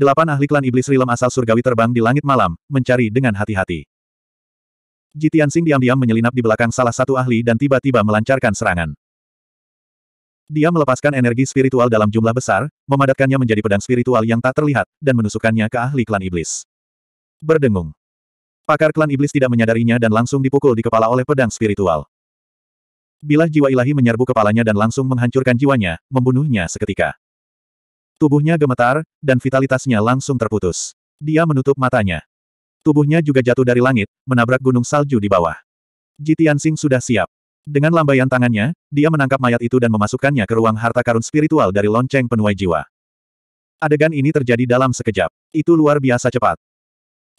delapan ahli klan iblis rilem asal surgawi terbang di langit malam, mencari dengan hati-hati. Jitian Sing diam-diam menyelinap di belakang salah satu ahli dan tiba-tiba melancarkan serangan. Dia melepaskan energi spiritual dalam jumlah besar, memadatkannya menjadi pedang spiritual yang tak terlihat, dan menusukkannya ke ahli klan iblis. Berdengung. Pakar klan iblis tidak menyadarinya dan langsung dipukul di kepala oleh pedang spiritual. Bilah jiwa ilahi menyerbu kepalanya dan langsung menghancurkan jiwanya, membunuhnya seketika. Tubuhnya gemetar, dan vitalitasnya langsung terputus. Dia menutup matanya. Tubuhnya juga jatuh dari langit, menabrak gunung salju di bawah. Jitiansing sudah siap. Dengan lambaian tangannya, dia menangkap mayat itu dan memasukkannya ke ruang harta karun spiritual dari lonceng penuai jiwa. Adegan ini terjadi dalam sekejap. Itu luar biasa cepat.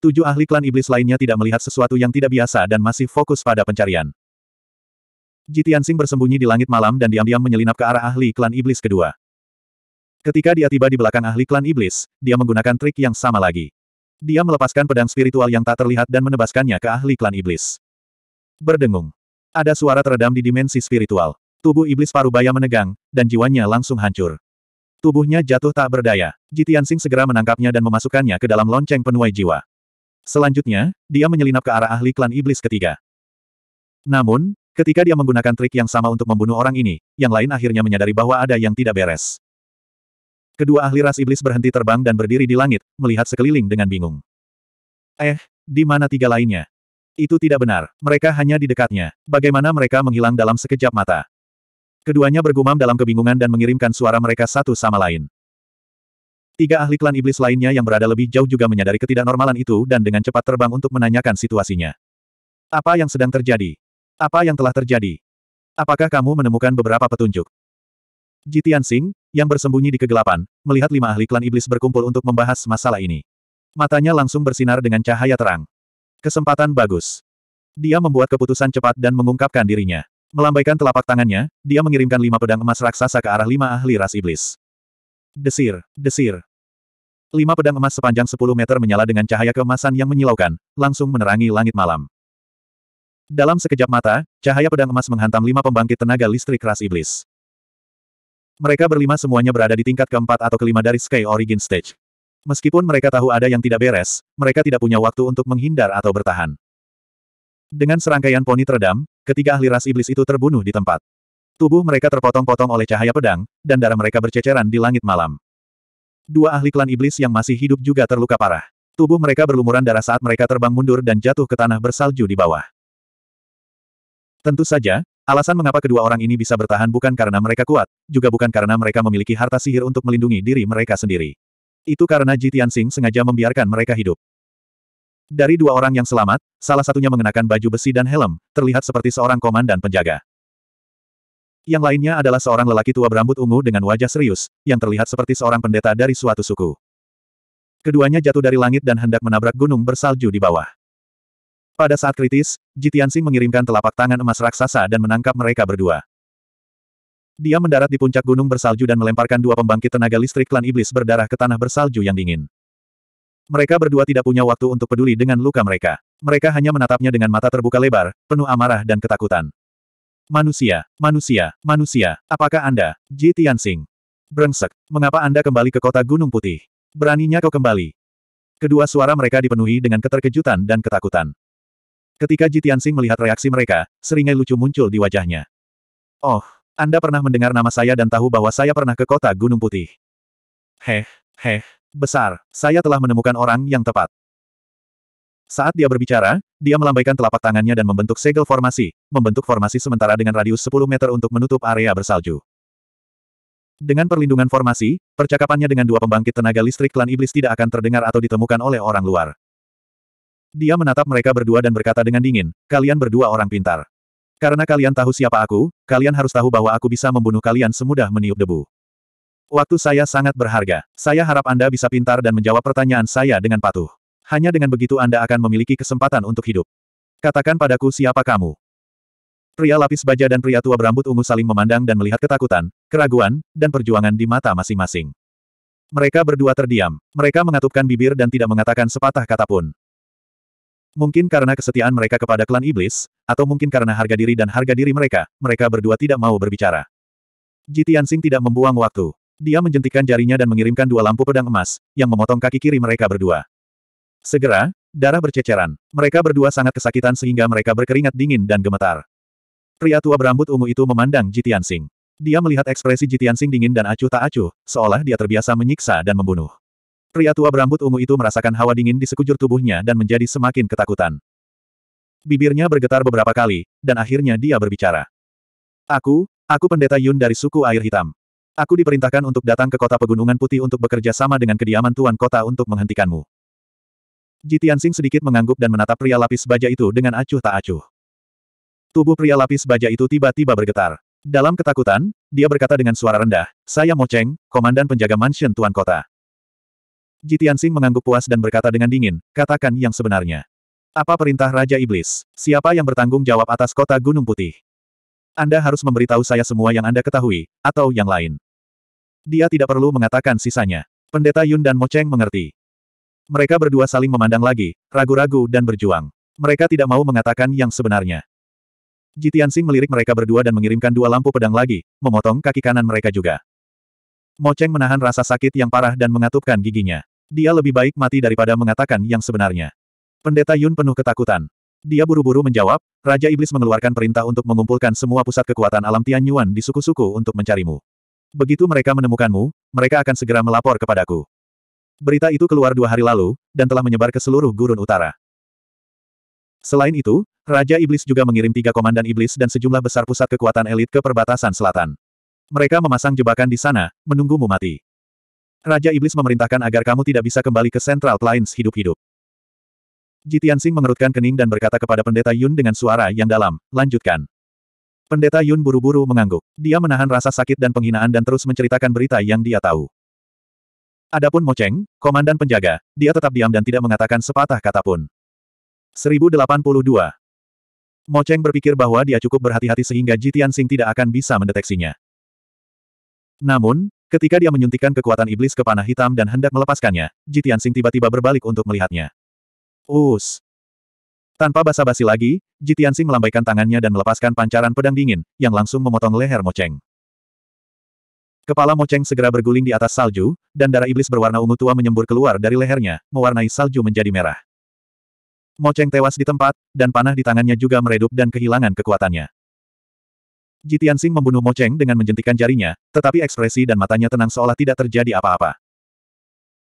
Tujuh ahli klan iblis lainnya tidak melihat sesuatu yang tidak biasa dan masih fokus pada pencarian. Jitian bersembunyi di langit malam dan diam-diam menyelinap ke arah ahli klan iblis kedua. Ketika dia tiba di belakang ahli klan iblis, dia menggunakan trik yang sama lagi. Dia melepaskan pedang spiritual yang tak terlihat dan menebaskannya ke ahli klan iblis. Berdengung. Ada suara teredam di dimensi spiritual. Tubuh iblis parubaya menegang, dan jiwanya langsung hancur. Tubuhnya jatuh tak berdaya. Jitian Jitiansing segera menangkapnya dan memasukkannya ke dalam lonceng penuai jiwa. Selanjutnya, dia menyelinap ke arah ahli klan iblis ketiga. Namun, ketika dia menggunakan trik yang sama untuk membunuh orang ini, yang lain akhirnya menyadari bahwa ada yang tidak beres. Kedua ahli ras iblis berhenti terbang dan berdiri di langit, melihat sekeliling dengan bingung. Eh, di mana tiga lainnya? Itu tidak benar, mereka hanya di dekatnya. Bagaimana mereka menghilang dalam sekejap mata? Keduanya bergumam dalam kebingungan dan mengirimkan suara mereka satu sama lain. Tiga ahli klan iblis lainnya yang berada lebih jauh juga menyadari ketidaknormalan itu dan dengan cepat terbang untuk menanyakan situasinya. Apa yang sedang terjadi? Apa yang telah terjadi? Apakah kamu menemukan beberapa petunjuk? Jitian Tianxing, yang bersembunyi di kegelapan, melihat lima ahli klan iblis berkumpul untuk membahas masalah ini. Matanya langsung bersinar dengan cahaya terang. Kesempatan bagus. Dia membuat keputusan cepat dan mengungkapkan dirinya. Melambaikan telapak tangannya, dia mengirimkan lima pedang emas raksasa ke arah lima ahli ras iblis. Desir, desir. Lima pedang emas sepanjang 10 meter menyala dengan cahaya keemasan yang menyilaukan, langsung menerangi langit malam. Dalam sekejap mata, cahaya pedang emas menghantam lima pembangkit tenaga listrik ras iblis. Mereka berlima semuanya berada di tingkat keempat atau kelima dari Sky Origin Stage. Meskipun mereka tahu ada yang tidak beres, mereka tidak punya waktu untuk menghindar atau bertahan. Dengan serangkaian poni teredam, ketiga ahli ras iblis itu terbunuh di tempat. Tubuh mereka terpotong-potong oleh cahaya pedang, dan darah mereka berceceran di langit malam. Dua ahli klan iblis yang masih hidup juga terluka parah. Tubuh mereka berlumuran darah saat mereka terbang mundur dan jatuh ke tanah bersalju di bawah. Tentu saja, Alasan mengapa kedua orang ini bisa bertahan bukan karena mereka kuat, juga bukan karena mereka memiliki harta sihir untuk melindungi diri mereka sendiri. Itu karena Ji Tianxing sengaja membiarkan mereka hidup. Dari dua orang yang selamat, salah satunya mengenakan baju besi dan helm, terlihat seperti seorang komandan penjaga. Yang lainnya adalah seorang lelaki tua berambut ungu dengan wajah serius, yang terlihat seperti seorang pendeta dari suatu suku. Keduanya jatuh dari langit dan hendak menabrak gunung bersalju di bawah. Pada saat kritis, Jitiansing mengirimkan telapak tangan emas raksasa dan menangkap mereka berdua. Dia mendarat di puncak gunung bersalju dan melemparkan dua pembangkit tenaga listrik klan iblis berdarah ke tanah bersalju yang dingin. Mereka berdua tidak punya waktu untuk peduli dengan luka mereka. Mereka hanya menatapnya dengan mata terbuka lebar, penuh amarah dan ketakutan. Manusia, manusia, manusia, apakah Anda, Ji Tianxing? Brengsek, mengapa Anda kembali ke kota Gunung Putih? Beraninya kau kembali. Kedua suara mereka dipenuhi dengan keterkejutan dan ketakutan. Ketika Ji Tianxing melihat reaksi mereka, seringai lucu muncul di wajahnya. Oh, Anda pernah mendengar nama saya dan tahu bahwa saya pernah ke kota Gunung Putih. Heh, heh, besar, saya telah menemukan orang yang tepat. Saat dia berbicara, dia melambaikan telapak tangannya dan membentuk segel formasi, membentuk formasi sementara dengan radius 10 meter untuk menutup area bersalju. Dengan perlindungan formasi, percakapannya dengan dua pembangkit tenaga listrik klan iblis tidak akan terdengar atau ditemukan oleh orang luar. Dia menatap mereka berdua dan berkata dengan dingin, kalian berdua orang pintar. Karena kalian tahu siapa aku, kalian harus tahu bahwa aku bisa membunuh kalian semudah meniup debu. Waktu saya sangat berharga. Saya harap Anda bisa pintar dan menjawab pertanyaan saya dengan patuh. Hanya dengan begitu Anda akan memiliki kesempatan untuk hidup. Katakan padaku siapa kamu. Pria lapis baja dan pria tua berambut ungu saling memandang dan melihat ketakutan, keraguan, dan perjuangan di mata masing-masing. Mereka berdua terdiam. Mereka mengatupkan bibir dan tidak mengatakan sepatah kata pun. Mungkin karena kesetiaan mereka kepada klan iblis, atau mungkin karena harga diri dan harga diri mereka, mereka berdua tidak mau berbicara. Ji tidak membuang waktu. Dia menjentikan jarinya dan mengirimkan dua lampu pedang emas, yang memotong kaki kiri mereka berdua. Segera, darah berceceran. Mereka berdua sangat kesakitan sehingga mereka berkeringat dingin dan gemetar. Pria tua berambut ungu itu memandang Ji Dia melihat ekspresi Ji dingin dan acuh tak acuh, seolah dia terbiasa menyiksa dan membunuh. Pria tua berambut ungu itu merasakan hawa dingin di sekujur tubuhnya dan menjadi semakin ketakutan. Bibirnya bergetar beberapa kali, dan akhirnya dia berbicara. Aku, aku pendeta Yun dari suku air hitam. Aku diperintahkan untuk datang ke kota Pegunungan Putih untuk bekerja sama dengan kediaman Tuan Kota untuk menghentikanmu. Jitiansing sedikit mengangguk dan menatap pria lapis baja itu dengan acuh tak acuh. Tubuh pria lapis baja itu tiba-tiba bergetar. Dalam ketakutan, dia berkata dengan suara rendah, Saya Mo Cheng, Komandan Penjaga Mansion Tuan Kota. Jitian Sing mengangguk puas dan berkata dengan dingin, katakan yang sebenarnya. Apa perintah Raja Iblis? Siapa yang bertanggung jawab atas kota Gunung Putih? Anda harus memberitahu saya semua yang Anda ketahui, atau yang lain. Dia tidak perlu mengatakan sisanya. Pendeta Yun dan Mo Cheng mengerti. Mereka berdua saling memandang lagi, ragu-ragu dan berjuang. Mereka tidak mau mengatakan yang sebenarnya. Jitian Jitiansing melirik mereka berdua dan mengirimkan dua lampu pedang lagi, memotong kaki kanan mereka juga. Mo Cheng menahan rasa sakit yang parah dan mengatupkan giginya. Dia lebih baik mati daripada mengatakan yang sebenarnya. Pendeta Yun penuh ketakutan. Dia buru-buru menjawab, Raja Iblis mengeluarkan perintah untuk mengumpulkan semua pusat kekuatan alam Tianyuan di suku-suku untuk mencarimu. Begitu mereka menemukanmu, mereka akan segera melapor kepadaku. Berita itu keluar dua hari lalu, dan telah menyebar ke seluruh gurun utara. Selain itu, Raja Iblis juga mengirim tiga komandan iblis dan sejumlah besar pusat kekuatan elit ke perbatasan selatan. Mereka memasang jebakan di sana, menunggumu mati. Raja Iblis memerintahkan agar kamu tidak bisa kembali ke Central Plains hidup-hidup. Jitiansing mengerutkan kening dan berkata kepada pendeta Yun dengan suara yang dalam, lanjutkan. Pendeta Yun buru-buru mengangguk. Dia menahan rasa sakit dan penghinaan dan terus menceritakan berita yang dia tahu. Adapun Mocheng, komandan penjaga, dia tetap diam dan tidak mengatakan sepatah kata pun. 1082. Mocheng berpikir bahwa dia cukup berhati-hati sehingga Jitiansing tidak akan bisa mendeteksinya. Namun, Ketika dia menyuntikkan kekuatan iblis ke panah hitam dan hendak melepaskannya, Jitian Sing tiba-tiba berbalik untuk melihatnya. Us! Tanpa basa-basi lagi, Jitian Sing melambaikan tangannya dan melepaskan pancaran pedang dingin, yang langsung memotong leher Mocheng. Kepala Mocheng segera berguling di atas salju, dan darah iblis berwarna ungu tua menyembur keluar dari lehernya, mewarnai salju menjadi merah. Mocheng tewas di tempat, dan panah di tangannya juga meredup dan kehilangan kekuatannya. Jitian Sing membunuh Mo Cheng dengan menjentikan jarinya, tetapi ekspresi dan matanya tenang seolah tidak terjadi apa-apa.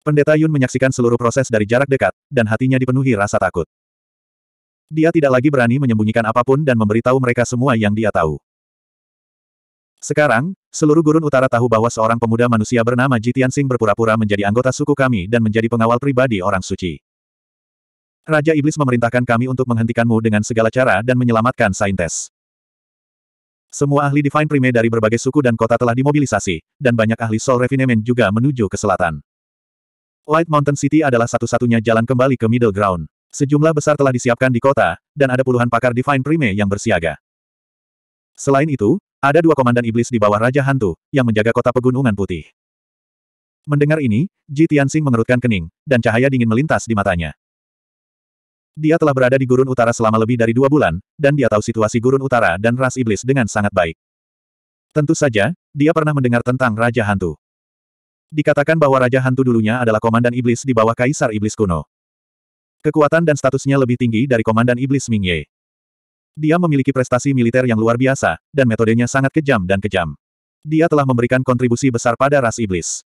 Pendeta Yun menyaksikan seluruh proses dari jarak dekat, dan hatinya dipenuhi rasa takut. Dia tidak lagi berani menyembunyikan apapun dan memberitahu mereka semua yang dia tahu. Sekarang, seluruh gurun utara tahu bahwa seorang pemuda manusia bernama Jitian Sing berpura-pura menjadi anggota suku kami dan menjadi pengawal pribadi orang suci. Raja Iblis memerintahkan kami untuk menghentikanmu dengan segala cara dan menyelamatkan Saintes. Semua ahli Divine Prime dari berbagai suku dan kota telah dimobilisasi, dan banyak ahli Soul Refinement juga menuju ke selatan. Light Mountain City adalah satu-satunya jalan kembali ke Middle Ground. Sejumlah besar telah disiapkan di kota, dan ada puluhan pakar Divine Prime yang bersiaga. Selain itu, ada dua komandan iblis di bawah Raja Hantu, yang menjaga kota Pegunungan Putih. Mendengar ini, Ji Tianxing mengerutkan kening, dan cahaya dingin melintas di matanya. Dia telah berada di Gurun Utara selama lebih dari dua bulan, dan dia tahu situasi Gurun Utara dan ras iblis dengan sangat baik. Tentu saja, dia pernah mendengar tentang Raja Hantu. Dikatakan bahwa Raja Hantu dulunya adalah komandan iblis di bawah Kaisar Iblis kuno. Kekuatan dan statusnya lebih tinggi dari komandan iblis Mingye. Dia memiliki prestasi militer yang luar biasa, dan metodenya sangat kejam dan kejam. Dia telah memberikan kontribusi besar pada ras iblis.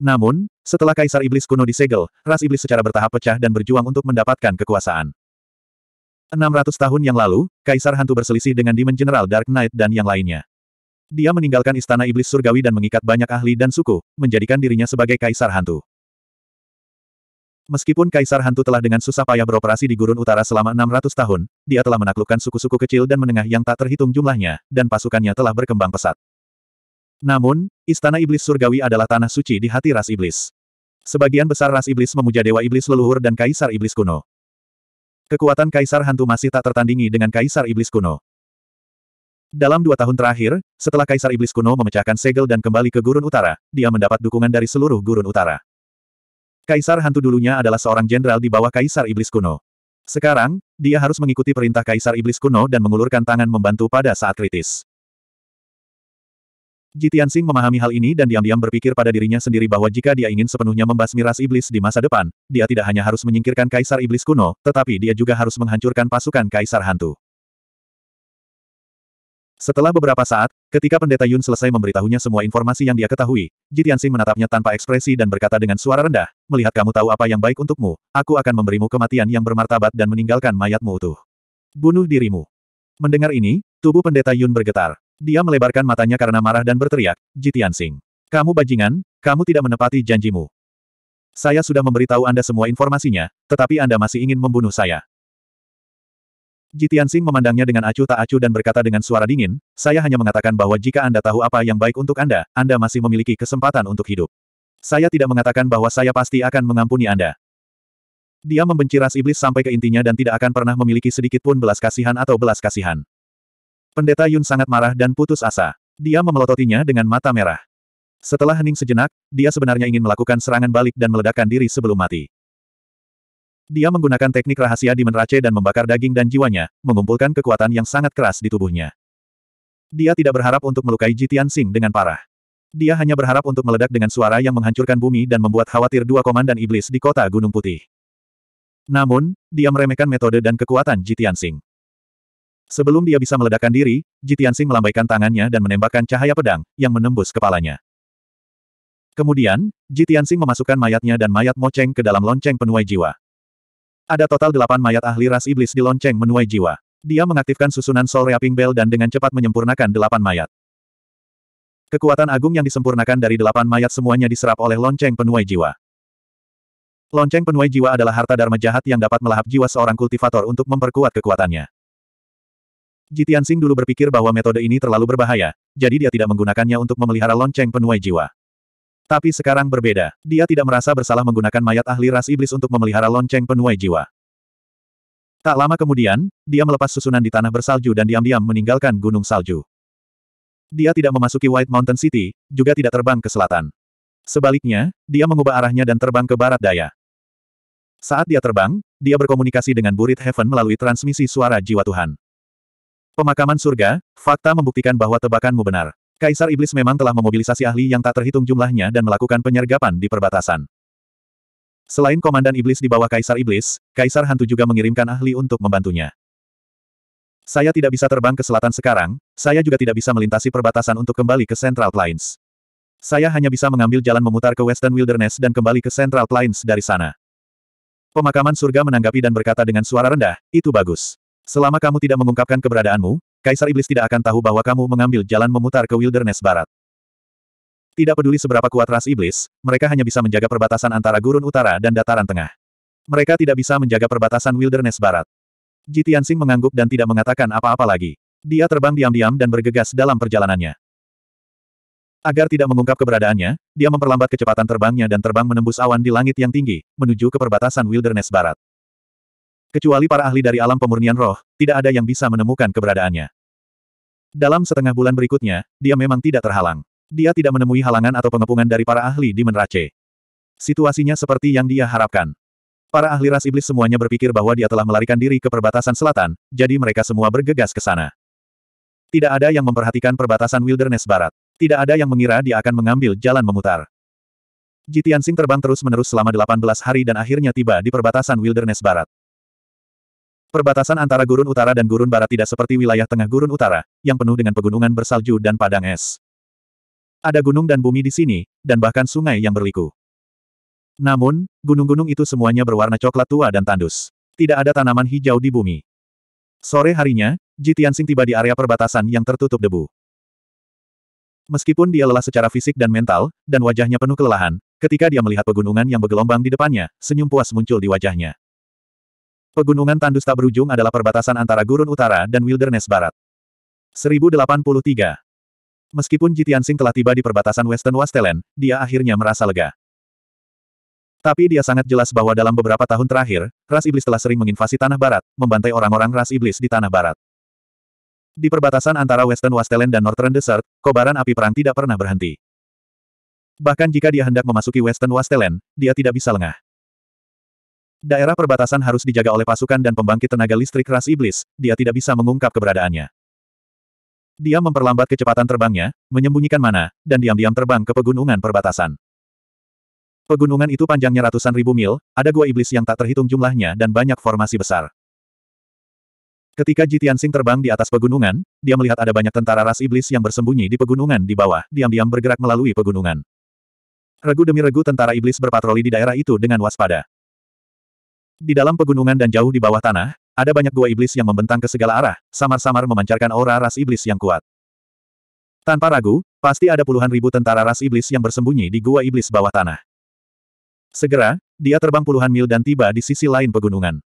Namun, setelah Kaisar Iblis kuno disegel, ras iblis secara bertahap pecah dan berjuang untuk mendapatkan kekuasaan. 600 tahun yang lalu, Kaisar Hantu berselisih dengan Demon General Dark Knight dan yang lainnya. Dia meninggalkan istana iblis surgawi dan mengikat banyak ahli dan suku, menjadikan dirinya sebagai Kaisar Hantu. Meskipun Kaisar Hantu telah dengan susah payah beroperasi di gurun utara selama 600 tahun, dia telah menaklukkan suku-suku kecil dan menengah yang tak terhitung jumlahnya, dan pasukannya telah berkembang pesat. Namun, Istana Iblis Surgawi adalah tanah suci di hati ras iblis. Sebagian besar ras iblis memuja dewa iblis leluhur dan kaisar iblis kuno. Kekuatan kaisar hantu masih tak tertandingi dengan kaisar iblis kuno. Dalam dua tahun terakhir, setelah kaisar iblis kuno memecahkan segel dan kembali ke gurun utara, dia mendapat dukungan dari seluruh gurun utara. Kaisar hantu dulunya adalah seorang jenderal di bawah kaisar iblis kuno. Sekarang, dia harus mengikuti perintah kaisar iblis kuno dan mengulurkan tangan membantu pada saat kritis. Jitian Tianxing memahami hal ini dan diam-diam berpikir pada dirinya sendiri bahwa jika dia ingin sepenuhnya membasmi ras iblis di masa depan, dia tidak hanya harus menyingkirkan kaisar iblis kuno, tetapi dia juga harus menghancurkan pasukan kaisar hantu. Setelah beberapa saat, ketika pendeta Yun selesai memberitahunya semua informasi yang dia ketahui, Jitian Tianxing menatapnya tanpa ekspresi dan berkata dengan suara rendah, melihat kamu tahu apa yang baik untukmu, aku akan memberimu kematian yang bermartabat dan meninggalkan mayatmu utuh. Bunuh dirimu. Mendengar ini, tubuh pendeta Yun bergetar. Dia melebarkan matanya karena marah dan berteriak, Jitian Sing. Kamu bajingan, kamu tidak menepati janjimu. Saya sudah memberitahu Anda semua informasinya, tetapi Anda masih ingin membunuh saya. Jitian Sing memandangnya dengan acuh tak acuh dan berkata dengan suara dingin, saya hanya mengatakan bahwa jika Anda tahu apa yang baik untuk Anda, Anda masih memiliki kesempatan untuk hidup. Saya tidak mengatakan bahwa saya pasti akan mengampuni Anda. Dia membenci ras iblis sampai ke intinya dan tidak akan pernah memiliki sedikit pun belas kasihan atau belas kasihan. Pendeta Yun sangat marah dan putus asa. Dia memelototinya dengan mata merah. Setelah hening sejenak, dia sebenarnya ingin melakukan serangan balik dan meledakkan diri sebelum mati. Dia menggunakan teknik rahasia di menrace dan membakar daging dan jiwanya, mengumpulkan kekuatan yang sangat keras di tubuhnya. Dia tidak berharap untuk melukai Jitian Sing dengan parah. Dia hanya berharap untuk meledak dengan suara yang menghancurkan bumi dan membuat khawatir dua komandan iblis di kota Gunung Putih. Namun, dia meremehkan metode dan kekuatan Jitian Sing. Sebelum dia bisa meledakkan diri, Jitiansing melambaikan tangannya dan menembakkan cahaya pedang, yang menembus kepalanya. Kemudian, Jitiansing memasukkan mayatnya dan mayat Moceng ke dalam lonceng penuai jiwa. Ada total delapan mayat ahli ras iblis di lonceng menuai jiwa. Dia mengaktifkan susunan Soul Reaping Bell dan dengan cepat menyempurnakan delapan mayat. Kekuatan agung yang disempurnakan dari delapan mayat semuanya diserap oleh lonceng penuai jiwa. Lonceng penuai jiwa adalah harta dharma jahat yang dapat melahap jiwa seorang kultivator untuk memperkuat kekuatannya. Jitian Sing dulu berpikir bahwa metode ini terlalu berbahaya, jadi dia tidak menggunakannya untuk memelihara lonceng penuai jiwa. Tapi sekarang berbeda, dia tidak merasa bersalah menggunakan mayat ahli ras iblis untuk memelihara lonceng penuai jiwa. Tak lama kemudian, dia melepas susunan di tanah bersalju dan diam-diam meninggalkan gunung salju. Dia tidak memasuki White Mountain City, juga tidak terbang ke selatan. Sebaliknya, dia mengubah arahnya dan terbang ke barat daya. Saat dia terbang, dia berkomunikasi dengan Burit Heaven melalui transmisi suara jiwa Tuhan. Pemakaman surga, fakta membuktikan bahwa tebakanmu benar. Kaisar Iblis memang telah memobilisasi ahli yang tak terhitung jumlahnya dan melakukan penyergapan di perbatasan. Selain Komandan Iblis di bawah Kaisar Iblis, Kaisar Hantu juga mengirimkan ahli untuk membantunya. Saya tidak bisa terbang ke selatan sekarang, saya juga tidak bisa melintasi perbatasan untuk kembali ke Central Plains. Saya hanya bisa mengambil jalan memutar ke Western Wilderness dan kembali ke Central Plains dari sana. Pemakaman surga menanggapi dan berkata dengan suara rendah, itu bagus. Selama kamu tidak mengungkapkan keberadaanmu, Kaisar Iblis tidak akan tahu bahwa kamu mengambil jalan memutar ke Wilderness Barat. Tidak peduli seberapa kuat ras Iblis, mereka hanya bisa menjaga perbatasan antara Gurun Utara dan Dataran Tengah. Mereka tidak bisa menjaga perbatasan Wilderness Barat. Jitian Sing mengangguk dan tidak mengatakan apa-apa lagi. Dia terbang diam-diam dan bergegas dalam perjalanannya. Agar tidak mengungkap keberadaannya, dia memperlambat kecepatan terbangnya dan terbang menembus awan di langit yang tinggi, menuju ke perbatasan Wilderness Barat. Kecuali para ahli dari alam pemurnian roh, tidak ada yang bisa menemukan keberadaannya. Dalam setengah bulan berikutnya, dia memang tidak terhalang. Dia tidak menemui halangan atau pengepungan dari para ahli di Menrace. Situasinya seperti yang dia harapkan. Para ahli ras iblis semuanya berpikir bahwa dia telah melarikan diri ke perbatasan selatan, jadi mereka semua bergegas ke sana. Tidak ada yang memperhatikan perbatasan wilderness barat. Tidak ada yang mengira dia akan mengambil jalan memutar. Jitian Jitiansing terbang terus-menerus selama 18 hari dan akhirnya tiba di perbatasan wilderness barat. Perbatasan antara gurun utara dan gurun barat tidak seperti wilayah tengah gurun utara, yang penuh dengan pegunungan bersalju dan padang es. Ada gunung dan bumi di sini, dan bahkan sungai yang berliku. Namun, gunung-gunung itu semuanya berwarna coklat tua dan tandus. Tidak ada tanaman hijau di bumi. Sore harinya, Ji Tianxing tiba di area perbatasan yang tertutup debu. Meskipun dia lelah secara fisik dan mental, dan wajahnya penuh kelelahan, ketika dia melihat pegunungan yang bergelombang di depannya, senyum puas muncul di wajahnya. Pegunungan Tandus tak berujung adalah perbatasan antara Gurun Utara dan Wilderness Barat. 1083. Meskipun Jitian Sing telah tiba di perbatasan Western Wasteland, dia akhirnya merasa lega. Tapi dia sangat jelas bahwa dalam beberapa tahun terakhir, ras iblis telah sering menginvasi tanah barat, membantai orang-orang ras iblis di tanah barat. Di perbatasan antara Western Wasteland dan Northern Desert, kobaran api perang tidak pernah berhenti. Bahkan jika dia hendak memasuki Western Wasteland, dia tidak bisa lengah. Daerah perbatasan harus dijaga oleh pasukan dan pembangkit tenaga listrik ras iblis, dia tidak bisa mengungkap keberadaannya. Dia memperlambat kecepatan terbangnya, menyembunyikan mana, dan diam-diam terbang ke pegunungan perbatasan. Pegunungan itu panjangnya ratusan ribu mil, ada gua iblis yang tak terhitung jumlahnya dan banyak formasi besar. Ketika Jitian Sing terbang di atas pegunungan, dia melihat ada banyak tentara ras iblis yang bersembunyi di pegunungan di bawah, diam-diam bergerak melalui pegunungan. Regu demi regu tentara iblis berpatroli di daerah itu dengan waspada. Di dalam pegunungan dan jauh di bawah tanah, ada banyak gua iblis yang membentang ke segala arah, samar-samar memancarkan aura ras iblis yang kuat. Tanpa ragu, pasti ada puluhan ribu tentara ras iblis yang bersembunyi di gua iblis bawah tanah. Segera, dia terbang puluhan mil dan tiba di sisi lain pegunungan.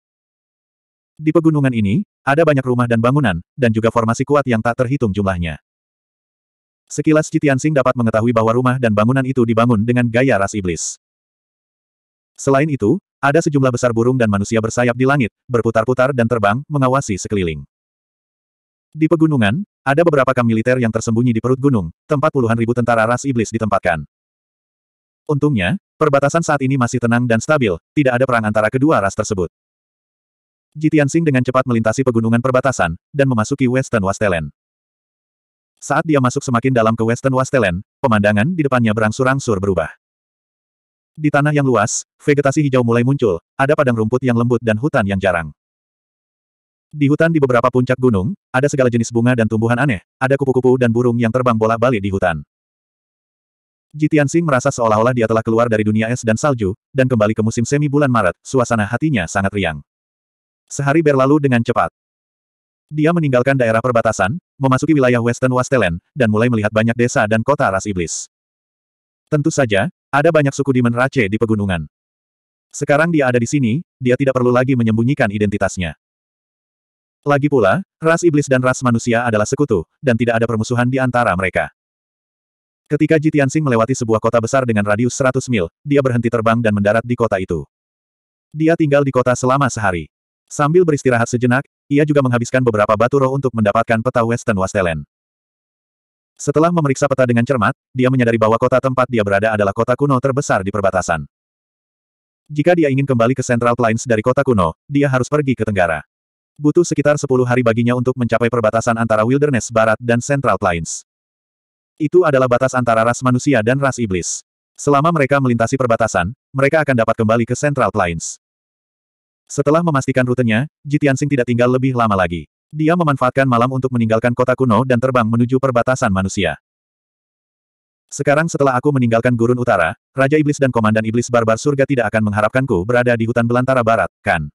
Di pegunungan ini, ada banyak rumah dan bangunan, dan juga formasi kuat yang tak terhitung jumlahnya. Sekilas Citiansing dapat mengetahui bahwa rumah dan bangunan itu dibangun dengan gaya ras iblis. Selain itu, ada sejumlah besar burung dan manusia bersayap di langit, berputar-putar dan terbang, mengawasi sekeliling. Di pegunungan, ada beberapa kamp militer yang tersembunyi di perut gunung, tempat puluhan ribu tentara ras iblis ditempatkan. Untungnya, perbatasan saat ini masih tenang dan stabil, tidak ada perang antara kedua ras tersebut. Jitiansing dengan cepat melintasi pegunungan perbatasan, dan memasuki Western Wasteland. Saat dia masuk semakin dalam ke Western Wasteland, pemandangan di depannya berangsur-angsur berubah. Di tanah yang luas, vegetasi hijau mulai muncul, ada padang rumput yang lembut dan hutan yang jarang. Di hutan di beberapa puncak gunung, ada segala jenis bunga dan tumbuhan aneh, ada kupu-kupu dan burung yang terbang bolak-balik di hutan. Jitian Sing merasa seolah-olah dia telah keluar dari dunia es dan salju, dan kembali ke musim semi bulan Maret, suasana hatinya sangat riang. Sehari berlalu dengan cepat. Dia meninggalkan daerah perbatasan, memasuki wilayah Western Wasteland, dan mulai melihat banyak desa dan kota ras iblis. Tentu saja, ada banyak suku di Menrace di pegunungan. Sekarang dia ada di sini, dia tidak perlu lagi menyembunyikan identitasnya. Lagi pula, ras iblis dan ras manusia adalah sekutu, dan tidak ada permusuhan di antara mereka. Ketika Jitian Jitiansing melewati sebuah kota besar dengan radius 100 mil, dia berhenti terbang dan mendarat di kota itu. Dia tinggal di kota selama sehari. Sambil beristirahat sejenak, ia juga menghabiskan beberapa batu roh untuk mendapatkan peta Western Wasteland. Setelah memeriksa peta dengan cermat, dia menyadari bahwa kota tempat dia berada adalah kota kuno terbesar di perbatasan. Jika dia ingin kembali ke Central Plains dari kota kuno, dia harus pergi ke tenggara. Butuh sekitar 10 hari baginya untuk mencapai perbatasan antara Wilderness Barat dan Central Plains. Itu adalah batas antara ras manusia dan ras iblis. Selama mereka melintasi perbatasan, mereka akan dapat kembali ke Central Plains. Setelah memastikan rutenya, Jitiansing tidak tinggal lebih lama lagi. Dia memanfaatkan malam untuk meninggalkan kota kuno dan terbang menuju perbatasan manusia. Sekarang setelah aku meninggalkan gurun utara, Raja Iblis dan Komandan Iblis Barbar Surga tidak akan mengharapkanku berada di hutan belantara barat, kan?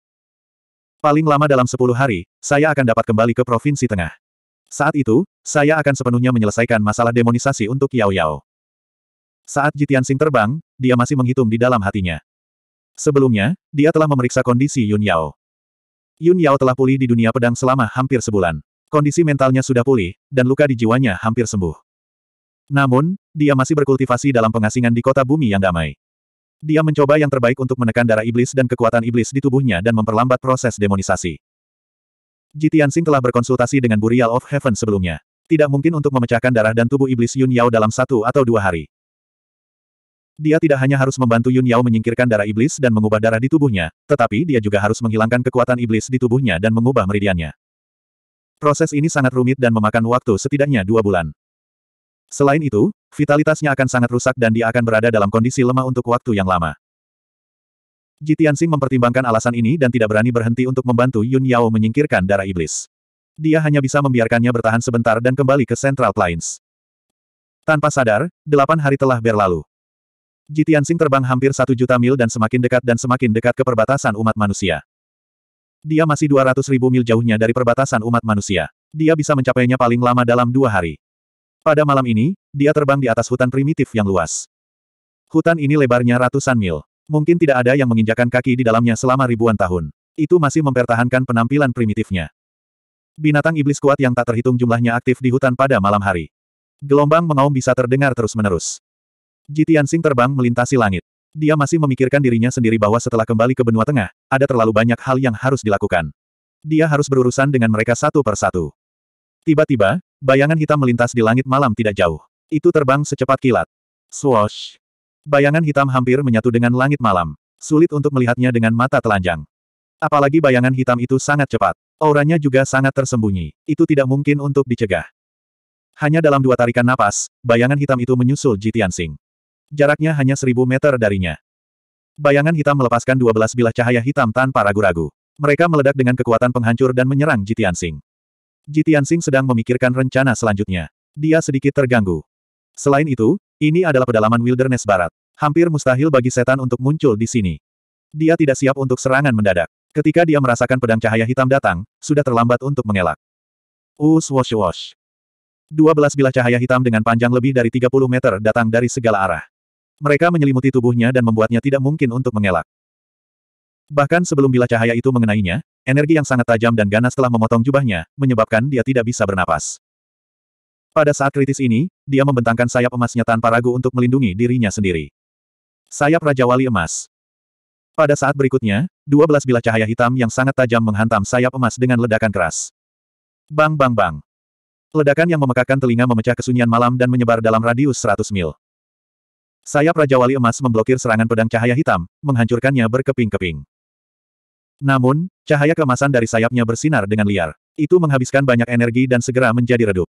Paling lama dalam sepuluh hari, saya akan dapat kembali ke Provinsi Tengah. Saat itu, saya akan sepenuhnya menyelesaikan masalah demonisasi untuk Yao Yao. Saat Jitian Sing terbang, dia masih menghitung di dalam hatinya. Sebelumnya, dia telah memeriksa kondisi Yun Yao. Yun Yao telah pulih di dunia pedang selama hampir sebulan. Kondisi mentalnya sudah pulih, dan luka di jiwanya hampir sembuh. Namun, dia masih berkultivasi dalam pengasingan di kota bumi yang damai. Dia mencoba yang terbaik untuk menekan darah iblis dan kekuatan iblis di tubuhnya dan memperlambat proses demonisasi. Jitiansing telah berkonsultasi dengan Burial of Heaven sebelumnya. Tidak mungkin untuk memecahkan darah dan tubuh iblis Yun Yao dalam satu atau dua hari. Dia tidak hanya harus membantu Yun Yao menyingkirkan darah iblis dan mengubah darah di tubuhnya, tetapi dia juga harus menghilangkan kekuatan iblis di tubuhnya dan mengubah meridiannya. Proses ini sangat rumit dan memakan waktu setidaknya dua bulan. Selain itu, vitalitasnya akan sangat rusak dan dia akan berada dalam kondisi lemah untuk waktu yang lama. Ji Tianxing mempertimbangkan alasan ini dan tidak berani berhenti untuk membantu Yun Yao menyingkirkan darah iblis. Dia hanya bisa membiarkannya bertahan sebentar dan kembali ke Central Plains. Tanpa sadar, delapan hari telah berlalu. Jitian Sing terbang hampir satu juta mil dan semakin dekat dan semakin dekat ke perbatasan umat manusia. Dia masih 200 ribu mil jauhnya dari perbatasan umat manusia. Dia bisa mencapainya paling lama dalam dua hari. Pada malam ini, dia terbang di atas hutan primitif yang luas. Hutan ini lebarnya ratusan mil. Mungkin tidak ada yang menginjakan kaki di dalamnya selama ribuan tahun. Itu masih mempertahankan penampilan primitifnya. Binatang iblis kuat yang tak terhitung jumlahnya aktif di hutan pada malam hari. Gelombang mengaum bisa terdengar terus-menerus. Ji Tianxing terbang melintasi langit. Dia masih memikirkan dirinya sendiri bahwa setelah kembali ke benua tengah, ada terlalu banyak hal yang harus dilakukan. Dia harus berurusan dengan mereka satu per satu. Tiba-tiba, bayangan hitam melintas di langit malam tidak jauh. Itu terbang secepat kilat. Swoosh! Bayangan hitam hampir menyatu dengan langit malam. Sulit untuk melihatnya dengan mata telanjang. Apalagi bayangan hitam itu sangat cepat. Auranya juga sangat tersembunyi. Itu tidak mungkin untuk dicegah. Hanya dalam dua tarikan napas, bayangan hitam itu menyusul Jitian Singh. Jaraknya hanya seribu meter darinya. Bayangan hitam melepaskan dua belas bilah cahaya hitam tanpa ragu-ragu. Mereka meledak dengan kekuatan penghancur dan menyerang Jitian Sing. Jitian Sing sedang memikirkan rencana selanjutnya. Dia sedikit terganggu. Selain itu, ini adalah pedalaman wilderness barat. Hampir mustahil bagi setan untuk muncul di sini. Dia tidak siap untuk serangan mendadak. Ketika dia merasakan pedang cahaya hitam datang, sudah terlambat untuk mengelak. Us wash wash. Dua belas bilah cahaya hitam dengan panjang lebih dari 30 meter datang dari segala arah. Mereka menyelimuti tubuhnya dan membuatnya tidak mungkin untuk mengelak. Bahkan sebelum bila cahaya itu mengenainya, energi yang sangat tajam dan ganas telah memotong jubahnya, menyebabkan dia tidak bisa bernapas. Pada saat kritis ini, dia membentangkan sayap emasnya tanpa ragu untuk melindungi dirinya sendiri. Sayap Raja Wali Emas. Pada saat berikutnya, 12 bila cahaya hitam yang sangat tajam menghantam sayap emas dengan ledakan keras. Bang bang bang. Ledakan yang memekakan telinga memecah kesunyian malam dan menyebar dalam radius 100 mil. Sayap Raja Wali Emas memblokir serangan pedang cahaya hitam, menghancurkannya berkeping-keping. Namun, cahaya Kemasan dari sayapnya bersinar dengan liar. Itu menghabiskan banyak energi dan segera menjadi redup.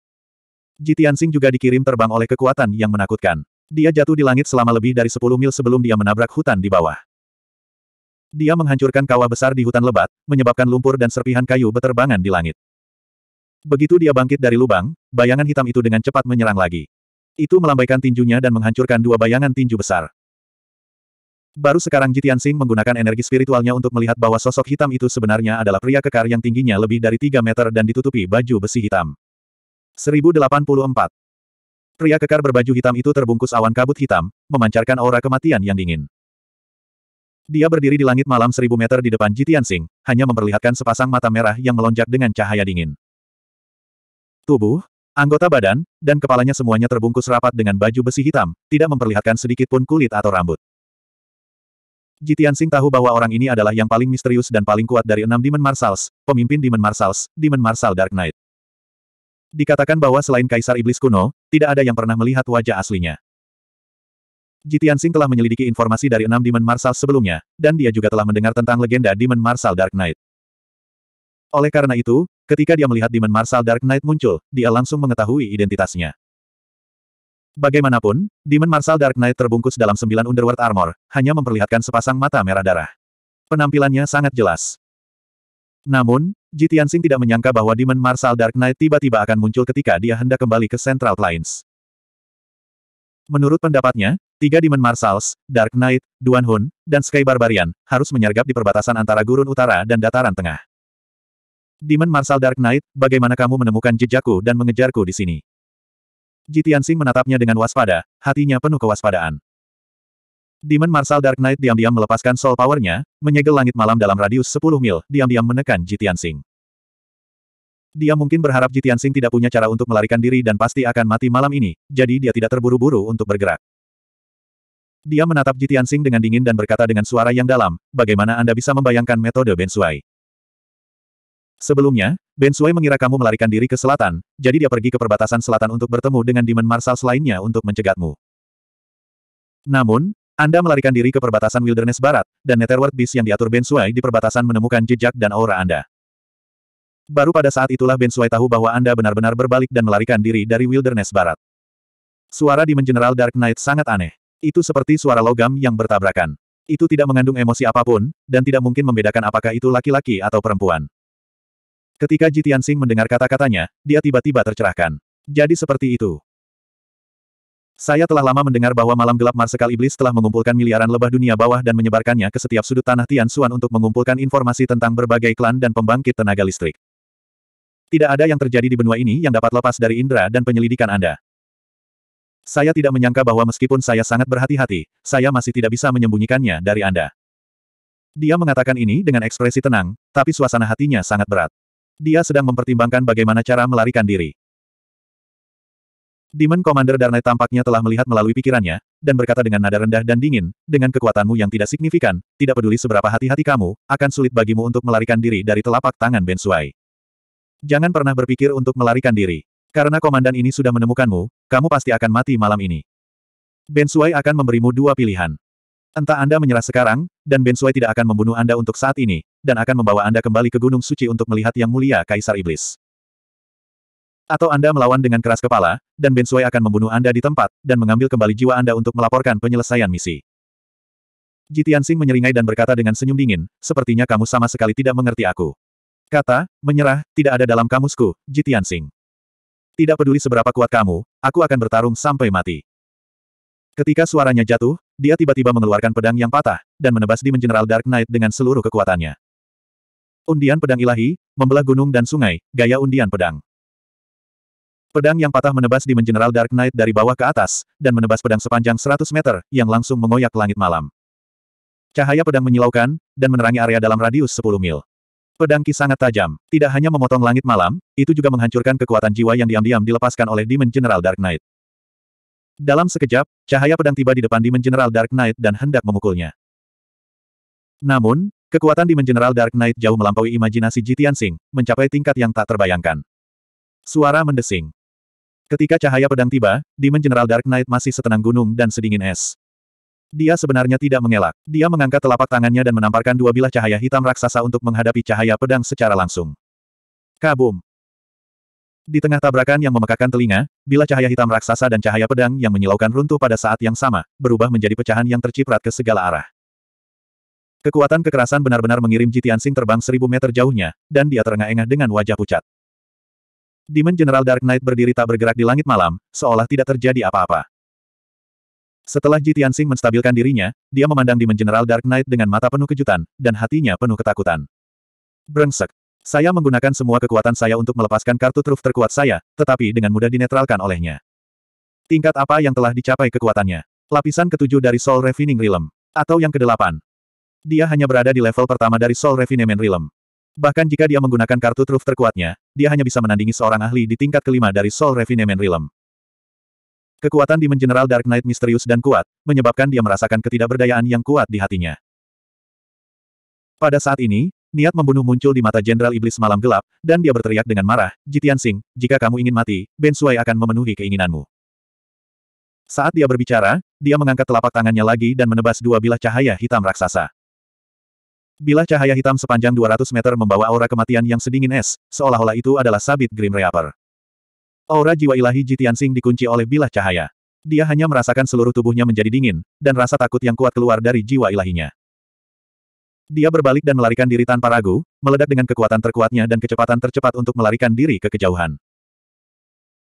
Jitian Sing juga dikirim terbang oleh kekuatan yang menakutkan. Dia jatuh di langit selama lebih dari 10 mil sebelum dia menabrak hutan di bawah. Dia menghancurkan kawah besar di hutan lebat, menyebabkan lumpur dan serpihan kayu beterbangan di langit. Begitu dia bangkit dari lubang, bayangan hitam itu dengan cepat menyerang lagi. Itu melambaikan tinjunya dan menghancurkan dua bayangan tinju besar. Baru sekarang Jitian Sing menggunakan energi spiritualnya untuk melihat bahwa sosok hitam itu sebenarnya adalah pria kekar yang tingginya lebih dari 3 meter dan ditutupi baju besi hitam. 1084. Pria kekar berbaju hitam itu terbungkus awan kabut hitam, memancarkan aura kematian yang dingin. Dia berdiri di langit malam seribu meter di depan Jitian Sing, hanya memperlihatkan sepasang mata merah yang melonjak dengan cahaya dingin. Tubuh, Anggota badan, dan kepalanya semuanya terbungkus rapat dengan baju besi hitam, tidak memperlihatkan sedikit pun kulit atau rambut. Jitian Sing tahu bahwa orang ini adalah yang paling misterius dan paling kuat dari enam Demon Marsals, pemimpin Demon Marsals, Demon Marsal Dark Knight. Dikatakan bahwa selain Kaisar Iblis kuno, tidak ada yang pernah melihat wajah aslinya. Jitian Sing telah menyelidiki informasi dari enam Demon Marsals sebelumnya, dan dia juga telah mendengar tentang legenda Demon Marsal Dark Knight. Oleh karena itu, Ketika dia melihat Demon Marshal Dark Knight muncul, dia langsung mengetahui identitasnya. Bagaimanapun, Demon Marshal Dark Knight terbungkus dalam sembilan Underworld Armor, hanya memperlihatkan sepasang mata merah darah. Penampilannya sangat jelas. Namun, Jitian Singh tidak menyangka bahwa Demon Marshal Dark Knight tiba-tiba akan muncul ketika dia hendak kembali ke Central Plains. Menurut pendapatnya, tiga Demon Marshals, Dark Knight, Duan Hun, dan Sky Barbarian, harus menyergap di perbatasan antara Gurun Utara dan Dataran Tengah. Demon Marshal Dark Knight, bagaimana kamu menemukan jejakku dan mengejarku di sini? Jitian Sing menatapnya dengan waspada, hatinya penuh kewaspadaan. Demon Marshal Dark Knight diam-diam melepaskan soul powernya, menyegel langit malam dalam radius 10 mil, diam-diam menekan Jitian Sing. Dia mungkin berharap Jitian Sing tidak punya cara untuk melarikan diri dan pasti akan mati malam ini, jadi dia tidak terburu-buru untuk bergerak. Dia menatap Jitian Sing dengan dingin dan berkata dengan suara yang dalam, bagaimana Anda bisa membayangkan metode Ben Suai? Sebelumnya, Ben Sui mengira kamu melarikan diri ke selatan, jadi dia pergi ke perbatasan selatan untuk bertemu dengan Demon marsal lainnya untuk mencegatmu. Namun, Anda melarikan diri ke perbatasan Wilderness Barat, dan Netherworld Beast yang diatur Ben Sui di perbatasan menemukan jejak dan aura Anda. Baru pada saat itulah Ben Sui tahu bahwa Anda benar-benar berbalik dan melarikan diri dari Wilderness Barat. Suara Demon General Dark Knight sangat aneh. Itu seperti suara logam yang bertabrakan. Itu tidak mengandung emosi apapun, dan tidak mungkin membedakan apakah itu laki-laki atau perempuan. Ketika Jitian Sing mendengar kata-katanya, dia tiba-tiba tercerahkan. Jadi seperti itu. Saya telah lama mendengar bahwa malam gelap Marsekal Iblis telah mengumpulkan miliaran lebah dunia bawah dan menyebarkannya ke setiap sudut tanah Tian Xuan untuk mengumpulkan informasi tentang berbagai klan dan pembangkit tenaga listrik. Tidak ada yang terjadi di benua ini yang dapat lepas dari indera dan penyelidikan Anda. Saya tidak menyangka bahwa meskipun saya sangat berhati-hati, saya masih tidak bisa menyembunyikannya dari Anda. Dia mengatakan ini dengan ekspresi tenang, tapi suasana hatinya sangat berat. Dia sedang mempertimbangkan bagaimana cara melarikan diri. Demon Commander Darnay tampaknya telah melihat melalui pikirannya, dan berkata dengan nada rendah dan dingin, dengan kekuatanmu yang tidak signifikan, tidak peduli seberapa hati-hati kamu, akan sulit bagimu untuk melarikan diri dari telapak tangan Ben Bensuai. Jangan pernah berpikir untuk melarikan diri. Karena komandan ini sudah menemukanmu, kamu pasti akan mati malam ini. Ben Bensuai akan memberimu dua pilihan. Entah Anda menyerah sekarang, dan Ben Sui tidak akan membunuh Anda untuk saat ini, dan akan membawa Anda kembali ke Gunung Suci untuk melihat Yang Mulia Kaisar Iblis. Atau Anda melawan dengan keras kepala, dan Ben Sui akan membunuh Anda di tempat, dan mengambil kembali jiwa Anda untuk melaporkan penyelesaian misi. Jitian menyeringai dan berkata dengan senyum dingin, sepertinya kamu sama sekali tidak mengerti aku. Kata, menyerah, tidak ada dalam kamusku, Jitian Tidak peduli seberapa kuat kamu, aku akan bertarung sampai mati. Ketika suaranya jatuh, dia tiba-tiba mengeluarkan pedang yang patah, dan menebas Di General Dark Knight dengan seluruh kekuatannya. Undian pedang ilahi, membelah gunung dan sungai, gaya undian pedang. Pedang yang patah menebas Di General Dark Knight dari bawah ke atas, dan menebas pedang sepanjang 100 meter, yang langsung mengoyak langit malam. Cahaya pedang menyilaukan, dan menerangi area dalam radius 10 mil. Pedang Ki sangat tajam, tidak hanya memotong langit malam, itu juga menghancurkan kekuatan jiwa yang diam-diam dilepaskan oleh Demon General Dark Knight. Dalam sekejap, cahaya pedang tiba di depan Demon General Dark Knight dan hendak memukulnya. Namun, kekuatan Demon General Dark Knight jauh melampaui imajinasi Jitian Singh, mencapai tingkat yang tak terbayangkan. Suara mendesing. Ketika cahaya pedang tiba, Demon General Dark Knight masih setenang gunung dan sedingin es. Dia sebenarnya tidak mengelak. Dia mengangkat telapak tangannya dan menamparkan dua bilah cahaya hitam raksasa untuk menghadapi cahaya pedang secara langsung. Kabum! Di tengah tabrakan yang memekakan telinga, bila cahaya hitam raksasa dan cahaya pedang yang menyilaukan runtuh pada saat yang sama, berubah menjadi pecahan yang terciprat ke segala arah. Kekuatan kekerasan benar-benar mengirim Jitian Sing terbang seribu meter jauhnya, dan dia terengah-engah dengan wajah pucat. Demon General Dark Knight berdiri tak bergerak di langit malam, seolah tidak terjadi apa-apa. Setelah Jitian Sing menstabilkan dirinya, dia memandang Demon General Dark Knight dengan mata penuh kejutan, dan hatinya penuh ketakutan. Brengsek, saya menggunakan semua kekuatan saya untuk melepaskan kartu truf terkuat saya, tetapi dengan mudah dinetralkan olehnya. Tingkat apa yang telah dicapai kekuatannya? Lapisan ketujuh dari Soul Refining Realm. Atau yang kedelapan. Dia hanya berada di level pertama dari Soul Refinement Realm. Bahkan jika dia menggunakan kartu truf terkuatnya, dia hanya bisa menandingi seorang ahli di tingkat kelima dari Soul Refinement Realm. Kekuatan Demon General Dark Knight misterius dan kuat, menyebabkan dia merasakan ketidakberdayaan yang kuat di hatinya. Pada saat ini, Niat membunuh muncul di mata Jenderal Iblis Malam Gelap, dan dia berteriak dengan marah, Jitian Sing, jika kamu ingin mati, Ben Suai akan memenuhi keinginanmu. Saat dia berbicara, dia mengangkat telapak tangannya lagi dan menebas dua bilah cahaya hitam raksasa. Bilah cahaya hitam sepanjang 200 meter membawa aura kematian yang sedingin es, seolah-olah itu adalah sabit Grim Reaper. Aura jiwa ilahi Jitian Sing dikunci oleh bilah cahaya. Dia hanya merasakan seluruh tubuhnya menjadi dingin, dan rasa takut yang kuat keluar dari jiwa ilahinya. Dia berbalik dan melarikan diri tanpa ragu, meledak dengan kekuatan terkuatnya dan kecepatan tercepat untuk melarikan diri ke kejauhan.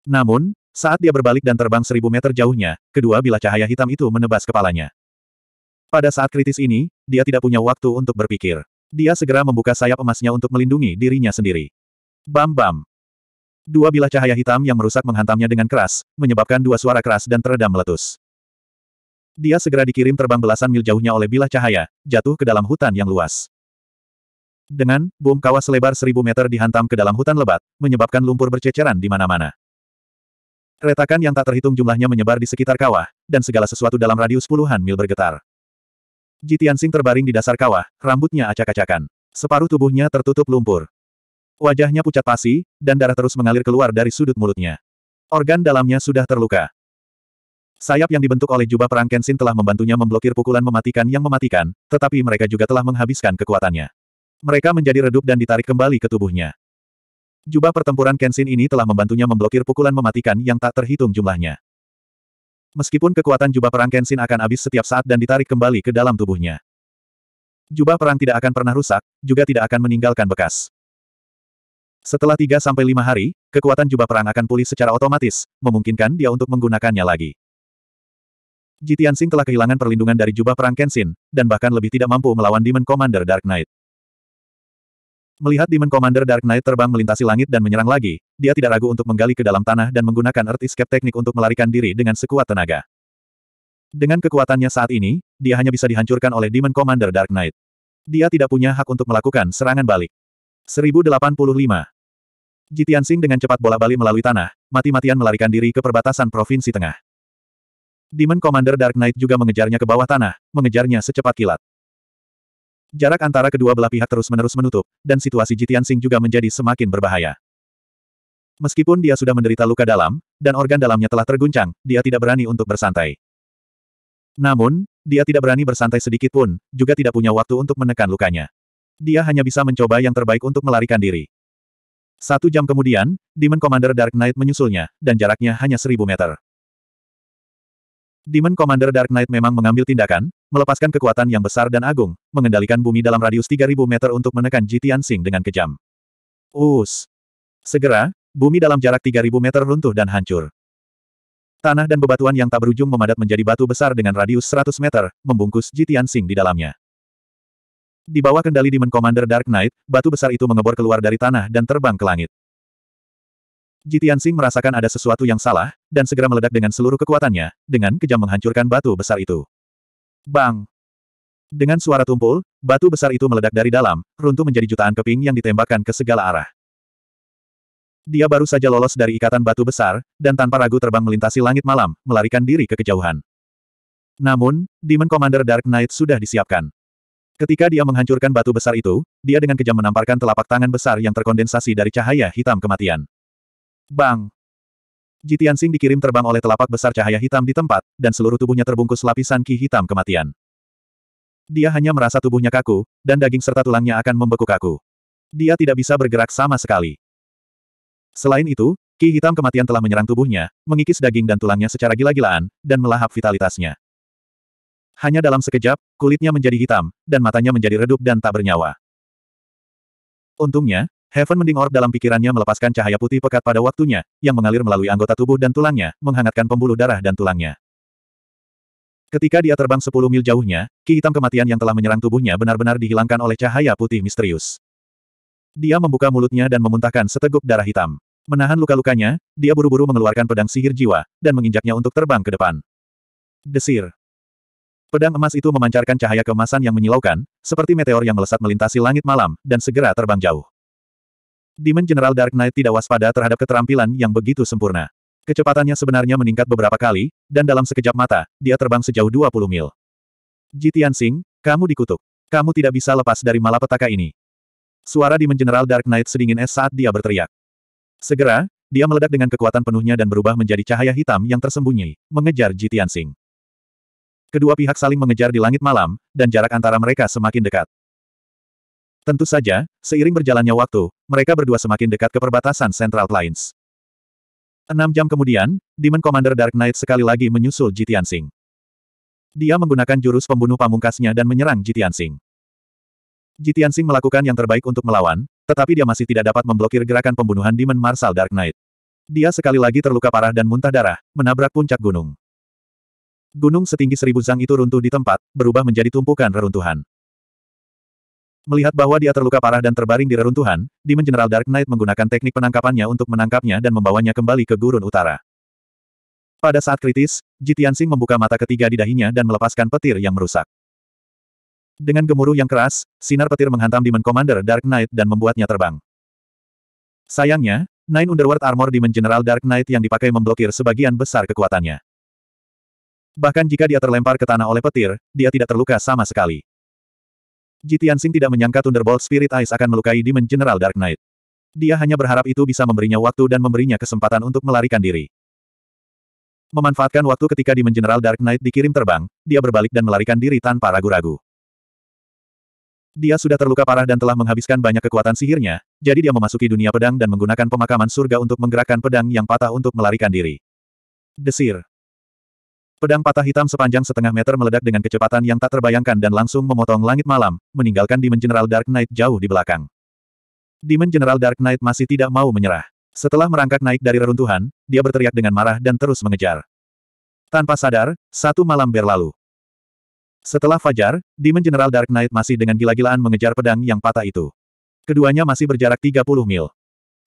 Namun, saat dia berbalik dan terbang seribu meter jauhnya, kedua bilah cahaya hitam itu menebas kepalanya. Pada saat kritis ini, dia tidak punya waktu untuk berpikir. Dia segera membuka sayap emasnya untuk melindungi dirinya sendiri. Bam-bam. Dua bilah cahaya hitam yang merusak menghantamnya dengan keras, menyebabkan dua suara keras dan teredam meletus. Dia segera dikirim terbang belasan mil jauhnya oleh bilah cahaya, jatuh ke dalam hutan yang luas. Dengan, bom kawah selebar seribu meter dihantam ke dalam hutan lebat, menyebabkan lumpur berceceran di mana-mana. Retakan yang tak terhitung jumlahnya menyebar di sekitar kawah, dan segala sesuatu dalam radius puluhan mil bergetar. Jitiansing terbaring di dasar kawah, rambutnya acak-acakan. Separuh tubuhnya tertutup lumpur. Wajahnya pucat pasi, dan darah terus mengalir keluar dari sudut mulutnya. Organ dalamnya sudah terluka. Sayap yang dibentuk oleh jubah perang Kenshin telah membantunya memblokir pukulan mematikan yang mematikan, tetapi mereka juga telah menghabiskan kekuatannya. Mereka menjadi redup dan ditarik kembali ke tubuhnya. Jubah pertempuran Kenshin ini telah membantunya memblokir pukulan mematikan yang tak terhitung jumlahnya. Meskipun kekuatan jubah perang Kenshin akan habis setiap saat dan ditarik kembali ke dalam tubuhnya. Jubah perang tidak akan pernah rusak, juga tidak akan meninggalkan bekas. Setelah 3-5 hari, kekuatan jubah perang akan pulih secara otomatis, memungkinkan dia untuk menggunakannya lagi. Jitian Sing telah kehilangan perlindungan dari jubah perang Kenshin, dan bahkan lebih tidak mampu melawan Demon Commander Dark Knight. Melihat Demon Commander Dark Knight terbang melintasi langit dan menyerang lagi, dia tidak ragu untuk menggali ke dalam tanah dan menggunakan Earth Escape teknik untuk melarikan diri dengan sekuat tenaga. Dengan kekuatannya saat ini, dia hanya bisa dihancurkan oleh Demon Commander Dark Knight. Dia tidak punya hak untuk melakukan serangan balik. 1085 Jitian Sing dengan cepat bola balik melalui tanah, mati-matian melarikan diri ke perbatasan Provinsi Tengah. Demon Commander Dark Knight juga mengejarnya ke bawah tanah, mengejarnya secepat kilat. Jarak antara kedua belah pihak terus-menerus menutup, dan situasi Jitian Sing juga menjadi semakin berbahaya. Meskipun dia sudah menderita luka dalam, dan organ dalamnya telah terguncang, dia tidak berani untuk bersantai. Namun, dia tidak berani bersantai sedikit pun, juga tidak punya waktu untuk menekan lukanya. Dia hanya bisa mencoba yang terbaik untuk melarikan diri. Satu jam kemudian, Demon Commander Dark Knight menyusulnya, dan jaraknya hanya seribu meter. Demon Commander Dark Knight memang mengambil tindakan, melepaskan kekuatan yang besar dan agung, mengendalikan bumi dalam radius 3000 meter untuk menekan Jitian Sing dengan kejam. Us. Segera, bumi dalam jarak 3000 meter runtuh dan hancur. Tanah dan bebatuan yang tak berujung memadat menjadi batu besar dengan radius 100 meter, membungkus Jitian Sing di dalamnya. Di bawah kendali Demon Commander Dark Knight, batu besar itu mengebor keluar dari tanah dan terbang ke langit. Jitian Sing merasakan ada sesuatu yang salah, dan segera meledak dengan seluruh kekuatannya, dengan kejam menghancurkan batu besar itu. Bang! Dengan suara tumpul, batu besar itu meledak dari dalam, runtuh menjadi jutaan keping yang ditembakkan ke segala arah. Dia baru saja lolos dari ikatan batu besar, dan tanpa ragu terbang melintasi langit malam, melarikan diri ke kejauhan. Namun, Demon Commander Dark Knight sudah disiapkan. Ketika dia menghancurkan batu besar itu, dia dengan kejam menamparkan telapak tangan besar yang terkondensasi dari cahaya hitam kematian. Bang! Jitian Sing dikirim terbang oleh telapak besar cahaya hitam di tempat, dan seluruh tubuhnya terbungkus lapisan ki hitam kematian. Dia hanya merasa tubuhnya kaku, dan daging serta tulangnya akan membeku kaku. Dia tidak bisa bergerak sama sekali. Selain itu, ki hitam kematian telah menyerang tubuhnya, mengikis daging dan tulangnya secara gila-gilaan, dan melahap vitalitasnya. Hanya dalam sekejap, kulitnya menjadi hitam, dan matanya menjadi redup dan tak bernyawa. Untungnya, Heaven Mending Orb dalam pikirannya melepaskan cahaya putih pekat pada waktunya, yang mengalir melalui anggota tubuh dan tulangnya, menghangatkan pembuluh darah dan tulangnya. Ketika dia terbang 10 mil jauhnya, ki hitam kematian yang telah menyerang tubuhnya benar-benar dihilangkan oleh cahaya putih misterius. Dia membuka mulutnya dan memuntahkan seteguk darah hitam. Menahan luka-lukanya, dia buru-buru mengeluarkan pedang sihir jiwa, dan menginjaknya untuk terbang ke depan. Desir. Pedang emas itu memancarkan cahaya kemasan yang menyilaukan, seperti meteor yang melesat melintasi langit malam, dan segera terbang jauh. Demon General Dark Knight tidak waspada terhadap keterampilan yang begitu sempurna. Kecepatannya sebenarnya meningkat beberapa kali, dan dalam sekejap mata, dia terbang sejauh 20 mil. Jitian Singh, kamu dikutuk. Kamu tidak bisa lepas dari malapetaka ini. Suara Demon General Dark Knight sedingin es saat dia berteriak. Segera, dia meledak dengan kekuatan penuhnya dan berubah menjadi cahaya hitam yang tersembunyi, mengejar Jitian Singh. Kedua pihak saling mengejar di langit malam, dan jarak antara mereka semakin dekat. Tentu saja, seiring berjalannya waktu, mereka berdua semakin dekat ke perbatasan Central Plains. Enam jam kemudian, Demon Commander Dark Knight sekali lagi menyusul Jitian Sing. Dia menggunakan jurus pembunuh pamungkasnya dan menyerang Jitian Sing. Jitian Sing melakukan yang terbaik untuk melawan, tetapi dia masih tidak dapat memblokir gerakan pembunuhan Demon Marshal Dark Knight. Dia sekali lagi terluka parah dan muntah darah, menabrak puncak gunung. Gunung setinggi seribu zang itu runtuh di tempat, berubah menjadi tumpukan reruntuhan. Melihat bahwa dia terluka parah dan terbaring di reruntuhan, Demon General Dark Knight menggunakan teknik penangkapannya untuk menangkapnya dan membawanya kembali ke gurun utara. Pada saat kritis, Jitiansing membuka mata ketiga di dahinya dan melepaskan petir yang merusak. Dengan gemuruh yang keras, sinar petir menghantam Demon Commander Dark Knight dan membuatnya terbang. Sayangnya, Nine Underworld Armor Demon General Dark Knight yang dipakai memblokir sebagian besar kekuatannya. Bahkan jika dia terlempar ke tanah oleh petir, dia tidak terluka sama sekali. Jitian Sing tidak menyangka Thunderbolt Spirit Eyes akan melukai Demon General Dark Knight. Dia hanya berharap itu bisa memberinya waktu dan memberinya kesempatan untuk melarikan diri. Memanfaatkan waktu ketika Demon General Dark Knight dikirim terbang, dia berbalik dan melarikan diri tanpa ragu-ragu. Dia sudah terluka parah dan telah menghabiskan banyak kekuatan sihirnya, jadi dia memasuki dunia pedang dan menggunakan pemakaman surga untuk menggerakkan pedang yang patah untuk melarikan diri. Desir. Pedang patah hitam sepanjang setengah meter meledak dengan kecepatan yang tak terbayangkan dan langsung memotong langit malam, meninggalkan Demon General Dark Knight jauh di belakang. Demon General Dark Knight masih tidak mau menyerah. Setelah merangkak naik dari reruntuhan, dia berteriak dengan marah dan terus mengejar. Tanpa sadar, satu malam berlalu. Setelah fajar, Demon General Dark Knight masih dengan gila-gilaan mengejar pedang yang patah itu. Keduanya masih berjarak 30 mil.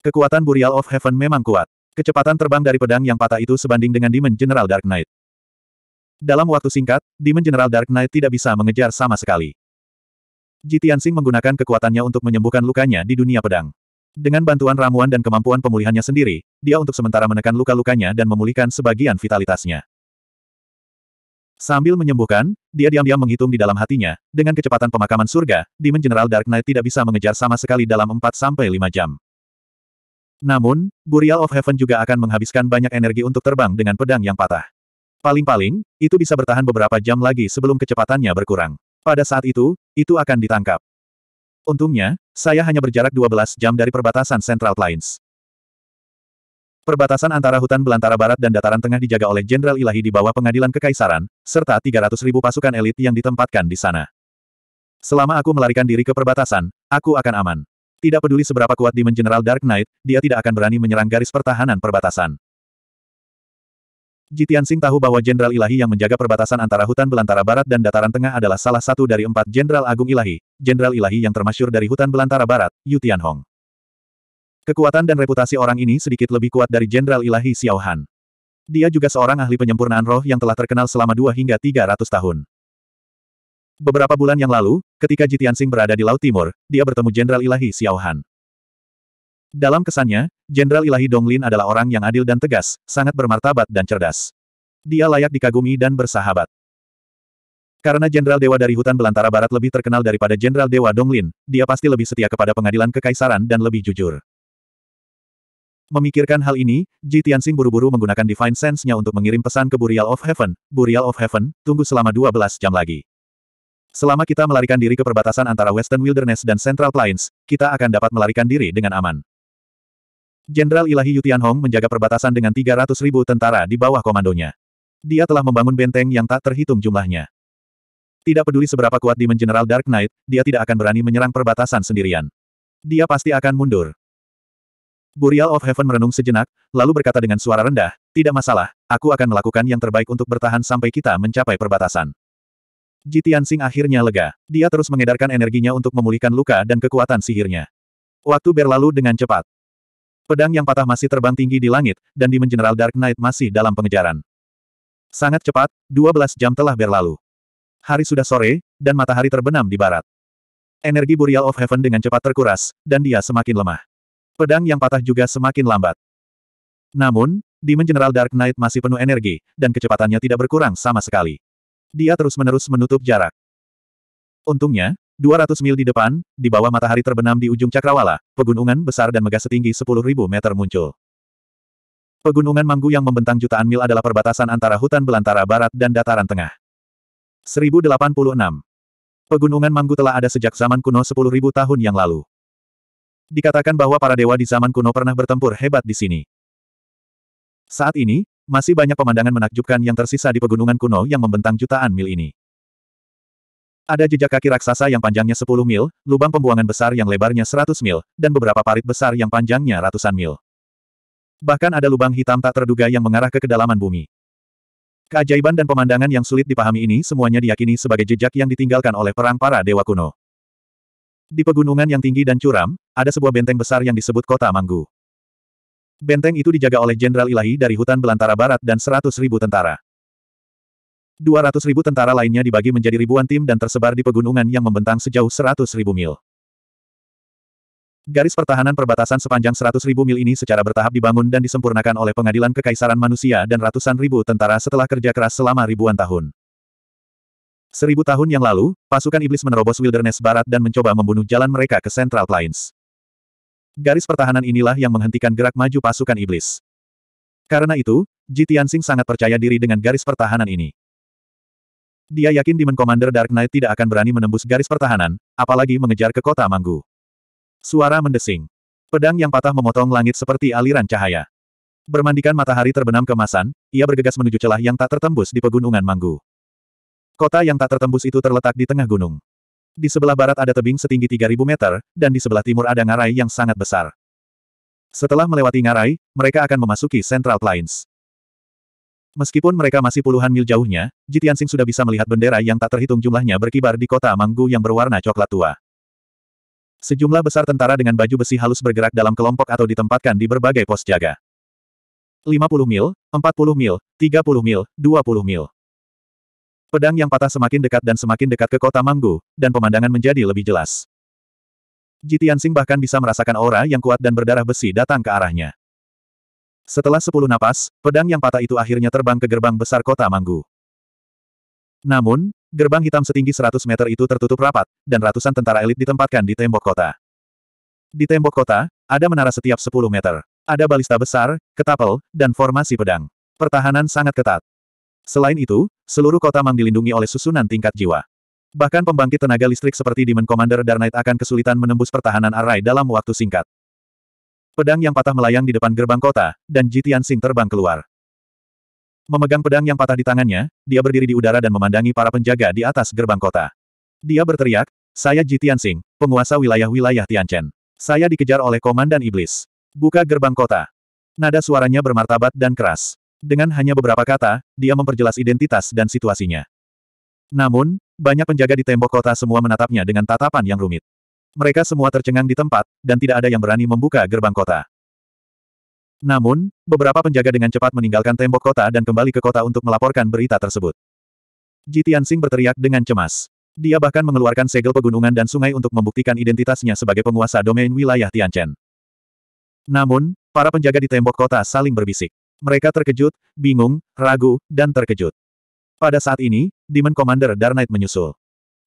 Kekuatan Burial of Heaven memang kuat. Kecepatan terbang dari pedang yang patah itu sebanding dengan Demon General Dark Knight. Dalam waktu singkat, Demon General Dark Knight tidak bisa mengejar sama sekali. Jitiansing menggunakan kekuatannya untuk menyembuhkan lukanya di dunia pedang. Dengan bantuan ramuan dan kemampuan pemulihannya sendiri, dia untuk sementara menekan luka-lukanya dan memulihkan sebagian vitalitasnya. Sambil menyembuhkan, dia diam-diam menghitung di dalam hatinya, dengan kecepatan pemakaman surga, Demon General Dark Knight tidak bisa mengejar sama sekali dalam 4-5 jam. Namun, Burial of Heaven juga akan menghabiskan banyak energi untuk terbang dengan pedang yang patah. Paling-paling, itu bisa bertahan beberapa jam lagi sebelum kecepatannya berkurang. Pada saat itu, itu akan ditangkap. Untungnya, saya hanya berjarak 12 jam dari perbatasan Central Plains. Perbatasan antara hutan belantara barat dan dataran tengah dijaga oleh Jenderal Ilahi di bawah pengadilan kekaisaran, serta 300 pasukan elit yang ditempatkan di sana. Selama aku melarikan diri ke perbatasan, aku akan aman. Tidak peduli seberapa kuat Demon General Dark Knight, dia tidak akan berani menyerang garis pertahanan perbatasan. Jitiansing tahu bahwa Jenderal Ilahi yang menjaga perbatasan antara hutan belantara barat dan dataran tengah adalah salah satu dari empat Jenderal Agung Ilahi, Jenderal Ilahi yang termasyur dari hutan belantara barat, Yu Tianhong. Kekuatan dan reputasi orang ini sedikit lebih kuat dari Jenderal Ilahi Xiao Han. Dia juga seorang ahli penyempurnaan roh yang telah terkenal selama dua hingga tiga ratus tahun. Beberapa bulan yang lalu, ketika Jitiansing berada di Laut Timur, dia bertemu Jenderal Ilahi Xiao Han. Dalam kesannya, Jenderal Ilahi Donglin adalah orang yang adil dan tegas, sangat bermartabat dan cerdas. Dia layak dikagumi dan bersahabat. Karena Jenderal Dewa dari hutan belantara barat lebih terkenal daripada Jenderal Dewa Donglin, dia pasti lebih setia kepada pengadilan kekaisaran dan lebih jujur. Memikirkan hal ini, Ji Tianxing buru-buru menggunakan Divine Sense-nya untuk mengirim pesan ke Burial of Heaven, Burial of Heaven, tunggu selama 12 jam lagi. Selama kita melarikan diri ke perbatasan antara Western Wilderness dan Central Plains, kita akan dapat melarikan diri dengan aman. Jenderal Ilahi Hong menjaga perbatasan dengan 300 ribu tentara di bawah komandonya. Dia telah membangun benteng yang tak terhitung jumlahnya. Tidak peduli seberapa kuat Demon General Dark Knight, dia tidak akan berani menyerang perbatasan sendirian. Dia pasti akan mundur. Burial of Heaven merenung sejenak, lalu berkata dengan suara rendah, Tidak masalah, aku akan melakukan yang terbaik untuk bertahan sampai kita mencapai perbatasan. Jitian Sing akhirnya lega. Dia terus mengedarkan energinya untuk memulihkan luka dan kekuatan sihirnya. Waktu berlalu dengan cepat. Pedang yang patah masih terbang tinggi di langit, dan Demon General Dark Knight masih dalam pengejaran. Sangat cepat, 12 jam telah berlalu. Hari sudah sore, dan matahari terbenam di barat. Energi Burial of Heaven dengan cepat terkuras, dan dia semakin lemah. Pedang yang patah juga semakin lambat. Namun, Demon General Dark Knight masih penuh energi, dan kecepatannya tidak berkurang sama sekali. Dia terus-menerus menutup jarak. Untungnya, 200 mil di depan, di bawah matahari terbenam di ujung cakrawala, pegunungan besar dan megah setinggi 10.000 meter muncul. Pegunungan Manggu yang membentang jutaan mil adalah perbatasan antara hutan belantara barat dan dataran tengah. 1086. Pegunungan Manggu telah ada sejak zaman kuno 10.000 tahun yang lalu. Dikatakan bahwa para dewa di zaman kuno pernah bertempur hebat di sini. Saat ini, masih banyak pemandangan menakjubkan yang tersisa di pegunungan kuno yang membentang jutaan mil ini. Ada jejak kaki raksasa yang panjangnya 10 mil, lubang pembuangan besar yang lebarnya 100 mil, dan beberapa parit besar yang panjangnya ratusan mil. Bahkan ada lubang hitam tak terduga yang mengarah ke kedalaman bumi. Keajaiban dan pemandangan yang sulit dipahami ini semuanya diyakini sebagai jejak yang ditinggalkan oleh perang para dewa kuno. Di pegunungan yang tinggi dan curam, ada sebuah benteng besar yang disebut Kota Manggu. Benteng itu dijaga oleh Jenderal Ilahi dari hutan belantara barat dan seratus ribu tentara ribu tentara lainnya dibagi menjadi ribuan tim dan tersebar di pegunungan yang membentang sejauh ribu mil. Garis pertahanan perbatasan sepanjang ribu mil ini secara bertahap dibangun dan disempurnakan oleh pengadilan kekaisaran manusia dan ratusan ribu tentara setelah kerja keras selama ribuan tahun. Seribu tahun yang lalu, pasukan iblis menerobos wilderness barat dan mencoba membunuh jalan mereka ke Central Plains. Garis pertahanan inilah yang menghentikan gerak maju pasukan iblis. Karena itu, Ji Tianxing sangat percaya diri dengan garis pertahanan ini. Dia yakin Demon Commander Dark Knight tidak akan berani menembus garis pertahanan, apalagi mengejar ke kota Manggu. Suara mendesing. Pedang yang patah memotong langit seperti aliran cahaya. Bermandikan matahari terbenam kemasan, ia bergegas menuju celah yang tak tertembus di pegunungan Manggu. Kota yang tak tertembus itu terletak di tengah gunung. Di sebelah barat ada tebing setinggi 3.000 meter, dan di sebelah timur ada ngarai yang sangat besar. Setelah melewati ngarai, mereka akan memasuki Central Plains. Meskipun mereka masih puluhan mil jauhnya, Jitiansing sudah bisa melihat bendera yang tak terhitung jumlahnya berkibar di kota Manggu yang berwarna coklat tua. Sejumlah besar tentara dengan baju besi halus bergerak dalam kelompok atau ditempatkan di berbagai pos jaga. 50 mil, 40 mil, 30 mil, 20 mil. Pedang yang patah semakin dekat dan semakin dekat ke kota Manggu, dan pemandangan menjadi lebih jelas. Jitiansing bahkan bisa merasakan aura yang kuat dan berdarah besi datang ke arahnya. Setelah sepuluh napas, pedang yang patah itu akhirnya terbang ke gerbang besar kota Manggu. Namun, gerbang hitam setinggi 100 meter itu tertutup rapat, dan ratusan tentara elit ditempatkan di tembok kota. Di tembok kota, ada menara setiap 10 meter. Ada balista besar, ketapel, dan formasi pedang. Pertahanan sangat ketat. Selain itu, seluruh kota Mang dilindungi oleh susunan tingkat jiwa. Bahkan pembangkit tenaga listrik seperti Demon Commander Darnight akan kesulitan menembus pertahanan Arai dalam waktu singkat. Pedang yang patah melayang di depan gerbang kota, dan Jitian Tianxing terbang keluar. Memegang pedang yang patah di tangannya, dia berdiri di udara dan memandangi para penjaga di atas gerbang kota. Dia berteriak, saya Jitian Tianxing, penguasa wilayah-wilayah Tianchen. Saya dikejar oleh Komandan Iblis. Buka gerbang kota. Nada suaranya bermartabat dan keras. Dengan hanya beberapa kata, dia memperjelas identitas dan situasinya. Namun, banyak penjaga di tembok kota semua menatapnya dengan tatapan yang rumit. Mereka semua tercengang di tempat, dan tidak ada yang berani membuka gerbang kota. Namun, beberapa penjaga dengan cepat meninggalkan tembok kota dan kembali ke kota untuk melaporkan berita tersebut. Ji Tianxing berteriak dengan cemas. Dia bahkan mengeluarkan segel pegunungan dan sungai untuk membuktikan identitasnya sebagai penguasa domain wilayah Tianchen. Namun, para penjaga di tembok kota saling berbisik. Mereka terkejut, bingung, ragu, dan terkejut. Pada saat ini, Demon Commander Darnight menyusul.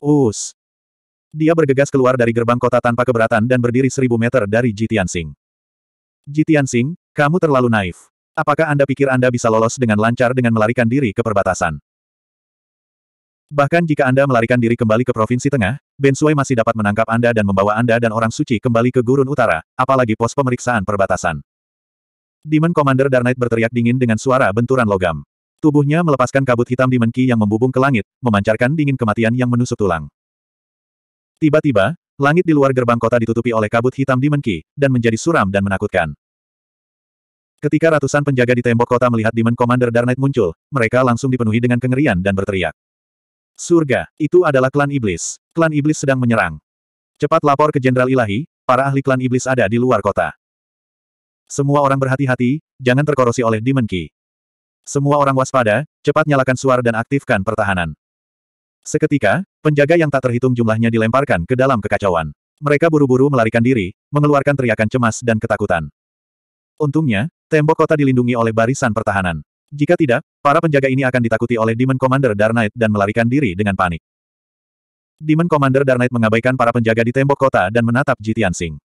Us, dia bergegas keluar dari gerbang kota tanpa keberatan dan berdiri seribu meter dari Jitian Sing. Jitian Sing, kamu terlalu naif. Apakah Anda pikir Anda bisa lolos dengan lancar dengan melarikan diri ke perbatasan? Bahkan jika Anda melarikan diri kembali ke Provinsi Tengah, Ben Sui masih dapat menangkap Anda dan membawa Anda dan orang suci kembali ke Gurun Utara, apalagi pos pemeriksaan perbatasan. Demon Commander Darknight berteriak dingin dengan suara benturan logam. Tubuhnya melepaskan kabut hitam di menki yang membubung ke langit, memancarkan dingin kematian yang menusuk tulang. Tiba-tiba, langit di luar gerbang kota ditutupi oleh kabut hitam Dimenki, dan menjadi suram dan menakutkan. Ketika ratusan penjaga di tembok kota melihat Demon Commander Dark muncul, mereka langsung dipenuhi dengan kengerian dan berteriak. Surga, itu adalah klan iblis. Klan iblis sedang menyerang. Cepat lapor ke Jenderal Ilahi, para ahli klan iblis ada di luar kota. Semua orang berhati-hati, jangan terkorosi oleh Demon Key. Semua orang waspada, cepat nyalakan suara dan aktifkan pertahanan. Seketika, penjaga yang tak terhitung jumlahnya dilemparkan ke dalam kekacauan. Mereka buru-buru melarikan diri, mengeluarkan teriakan cemas dan ketakutan. Untungnya, tembok kota dilindungi oleh barisan pertahanan. Jika tidak, para penjaga ini akan ditakuti oleh Demon Commander Darnight dan melarikan diri dengan panik. Demon Commander Darnight mengabaikan para penjaga di tembok kota dan menatap Jitian Singh.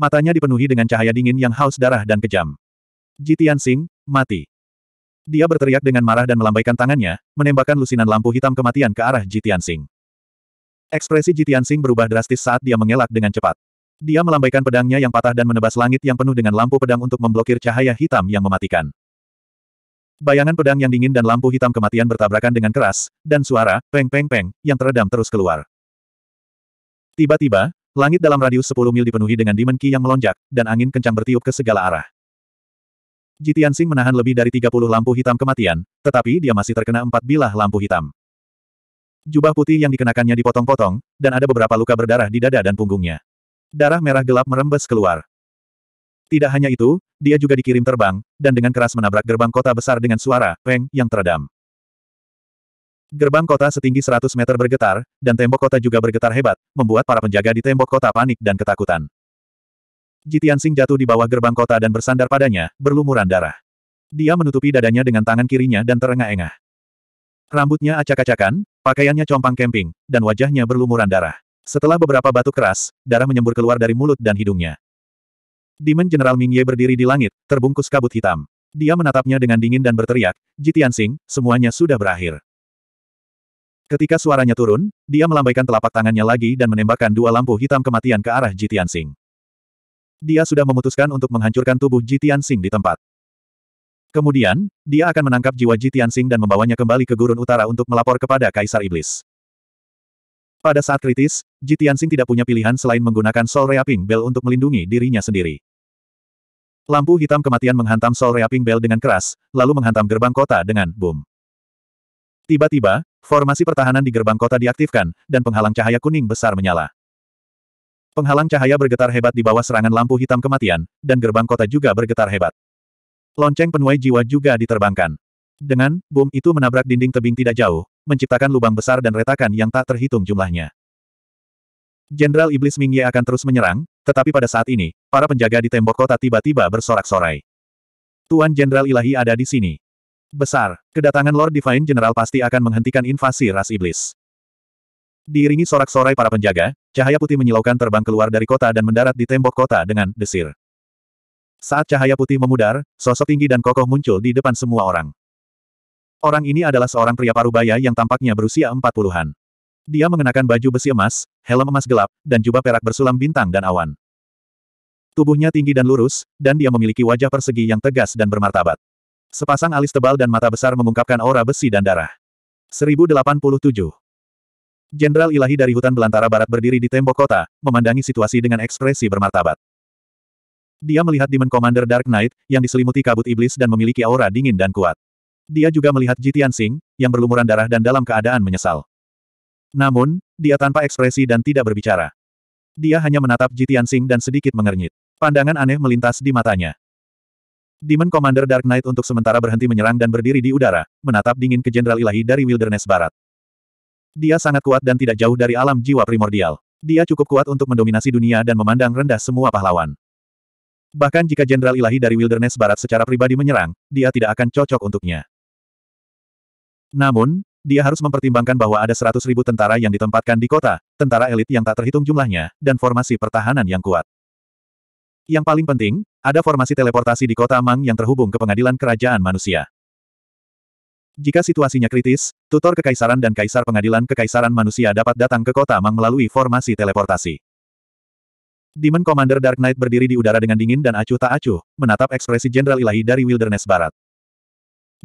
Matanya dipenuhi dengan cahaya dingin yang haus darah dan kejam. Jitian Singh, mati. Dia berteriak dengan marah dan melambaikan tangannya, menembakkan lusinan lampu hitam kematian ke arah Jitian Singh. Ekspresi Jitian Singh berubah drastis saat dia mengelak dengan cepat. Dia melambaikan pedangnya yang patah dan menebas langit yang penuh dengan lampu pedang untuk memblokir cahaya hitam yang mematikan. Bayangan pedang yang dingin dan lampu hitam kematian bertabrakan dengan keras, dan suara, peng-peng-peng, yang teredam terus keluar. Tiba-tiba, langit dalam radius 10 mil dipenuhi dengan dimenki yang melonjak, dan angin kencang bertiup ke segala arah. Jitian Jitiansing menahan lebih dari 30 lampu hitam kematian, tetapi dia masih terkena empat bilah lampu hitam. Jubah putih yang dikenakannya dipotong-potong, dan ada beberapa luka berdarah di dada dan punggungnya. Darah merah gelap merembes keluar. Tidak hanya itu, dia juga dikirim terbang, dan dengan keras menabrak gerbang kota besar dengan suara, peng, yang teredam. Gerbang kota setinggi 100 meter bergetar, dan tembok kota juga bergetar hebat, membuat para penjaga di tembok kota panik dan ketakutan. Jitian Sing jatuh di bawah gerbang kota dan bersandar padanya, berlumuran darah. Dia menutupi dadanya dengan tangan kirinya dan terengah-engah. Rambutnya acak-acakan, pakaiannya compang kemping, dan wajahnya berlumuran darah. Setelah beberapa batu keras, darah menyembur keluar dari mulut dan hidungnya. Dimen General Ming Ye berdiri di langit, terbungkus kabut hitam. Dia menatapnya dengan dingin dan berteriak, Jitian Sing, semuanya sudah berakhir. Ketika suaranya turun, dia melambaikan telapak tangannya lagi dan menembakkan dua lampu hitam kematian ke arah Jitian Sing dia sudah memutuskan untuk menghancurkan tubuh Jitian Sing di tempat. Kemudian, dia akan menangkap jiwa Jitian Sing dan membawanya kembali ke gurun utara untuk melapor kepada Kaisar Iblis. Pada saat kritis, Jitian Sing tidak punya pilihan selain menggunakan Soul Reaping Bell untuk melindungi dirinya sendiri. Lampu hitam kematian menghantam Soul Reaping Bell dengan keras, lalu menghantam gerbang kota dengan boom. Tiba-tiba, formasi pertahanan di gerbang kota diaktifkan, dan penghalang cahaya kuning besar menyala. Penghalang cahaya bergetar hebat di bawah serangan lampu hitam kematian, dan gerbang kota juga bergetar hebat. Lonceng penuai jiwa juga diterbangkan. Dengan, bom itu menabrak dinding tebing tidak jauh, menciptakan lubang besar dan retakan yang tak terhitung jumlahnya. Jenderal Iblis Mingye akan terus menyerang, tetapi pada saat ini, para penjaga di tembok kota tiba-tiba bersorak-sorai. Tuan Jenderal Ilahi ada di sini. Besar, kedatangan Lord Divine General pasti akan menghentikan invasi ras iblis. Diiringi sorak-sorai para penjaga, cahaya putih menyilaukan terbang keluar dari kota dan mendarat di tembok kota dengan desir. Saat cahaya putih memudar, sosok tinggi dan kokoh muncul di depan semua orang. Orang ini adalah seorang pria parubaya yang tampaknya berusia empat puluhan. Dia mengenakan baju besi emas, helm emas gelap, dan jubah perak bersulam bintang dan awan. Tubuhnya tinggi dan lurus, dan dia memiliki wajah persegi yang tegas dan bermartabat. Sepasang alis tebal dan mata besar mengungkapkan aura besi dan darah. 1087 Jenderal Ilahi dari hutan belantara barat berdiri di tembok kota, memandangi situasi dengan ekspresi bermartabat. Dia melihat Demon Commander Dark Knight, yang diselimuti kabut iblis dan memiliki aura dingin dan kuat. Dia juga melihat Jitian Singh, yang berlumuran darah dan dalam keadaan menyesal. Namun, dia tanpa ekspresi dan tidak berbicara. Dia hanya menatap Jitian Singh dan sedikit mengernyit. Pandangan aneh melintas di matanya. Demon Commander Dark Knight untuk sementara berhenti menyerang dan berdiri di udara, menatap dingin ke Jenderal Ilahi dari Wilderness Barat. Dia sangat kuat dan tidak jauh dari alam jiwa primordial. Dia cukup kuat untuk mendominasi dunia dan memandang rendah semua pahlawan. Bahkan jika Jenderal Ilahi dari Wilderness Barat secara pribadi menyerang, dia tidak akan cocok untuknya. Namun, dia harus mempertimbangkan bahwa ada seratus ribu tentara yang ditempatkan di kota, tentara elit yang tak terhitung jumlahnya, dan formasi pertahanan yang kuat. Yang paling penting, ada formasi teleportasi di kota Mang yang terhubung ke pengadilan kerajaan manusia. Jika situasinya kritis, tutor kekaisaran dan kaisar pengadilan kekaisaran manusia dapat datang ke kota Mang melalui formasi teleportasi. Demon Commander Dark Knight berdiri di udara dengan dingin dan acuh tak acuh, menatap ekspresi Jenderal Ilahi dari Wilderness Barat.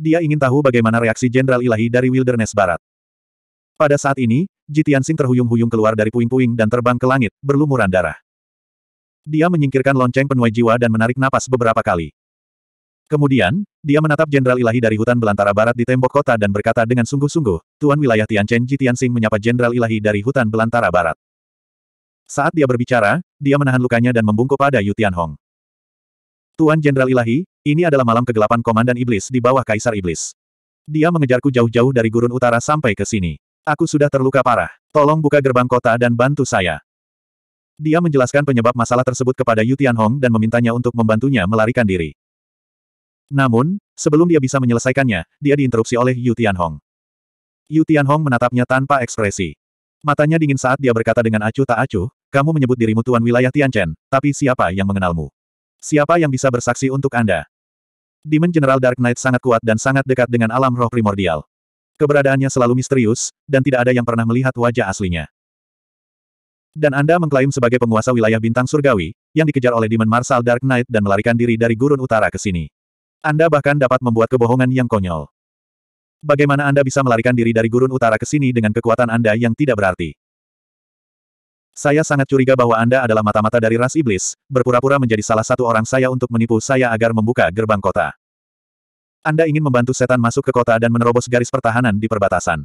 Dia ingin tahu bagaimana reaksi Jenderal Ilahi dari Wilderness Barat. Pada saat ini, Jitian Jitiansing terhuyung-huyung keluar dari puing-puing dan terbang ke langit, berlumuran darah. Dia menyingkirkan lonceng penuai jiwa dan menarik napas beberapa kali. Kemudian, dia menatap Jenderal Ilahi dari hutan belantara barat di tembok kota dan berkata dengan sungguh-sungguh, Tuan Wilayah Tianchen Sing menyapa Jenderal Ilahi dari hutan belantara barat. Saat dia berbicara, dia menahan lukanya dan membungkuk pada Yu Tianhong. Tuan Jenderal Ilahi, ini adalah malam kegelapan Komandan Iblis di bawah Kaisar Iblis. Dia mengejarku jauh-jauh dari gurun utara sampai ke sini. Aku sudah terluka parah. Tolong buka gerbang kota dan bantu saya. Dia menjelaskan penyebab masalah tersebut kepada Yu Tianhong dan memintanya untuk membantunya melarikan diri. Namun, sebelum dia bisa menyelesaikannya, dia diinterupsi oleh Yu Tianhong. Yu Tianhong menatapnya tanpa ekspresi. Matanya dingin saat dia berkata dengan acuh tak acuh, kamu menyebut dirimu tuan wilayah Tianchen, tapi siapa yang mengenalmu? Siapa yang bisa bersaksi untuk Anda? Demon General Dark Knight sangat kuat dan sangat dekat dengan alam roh primordial. Keberadaannya selalu misterius, dan tidak ada yang pernah melihat wajah aslinya. Dan Anda mengklaim sebagai penguasa wilayah bintang surgawi, yang dikejar oleh Demon Marshal Dark Knight dan melarikan diri dari gurun utara ke sini. Anda bahkan dapat membuat kebohongan yang konyol. Bagaimana Anda bisa melarikan diri dari gurun utara ke sini dengan kekuatan Anda yang tidak berarti? Saya sangat curiga bahwa Anda adalah mata-mata dari ras iblis, berpura-pura menjadi salah satu orang saya untuk menipu saya agar membuka gerbang kota. Anda ingin membantu setan masuk ke kota dan menerobos garis pertahanan di perbatasan.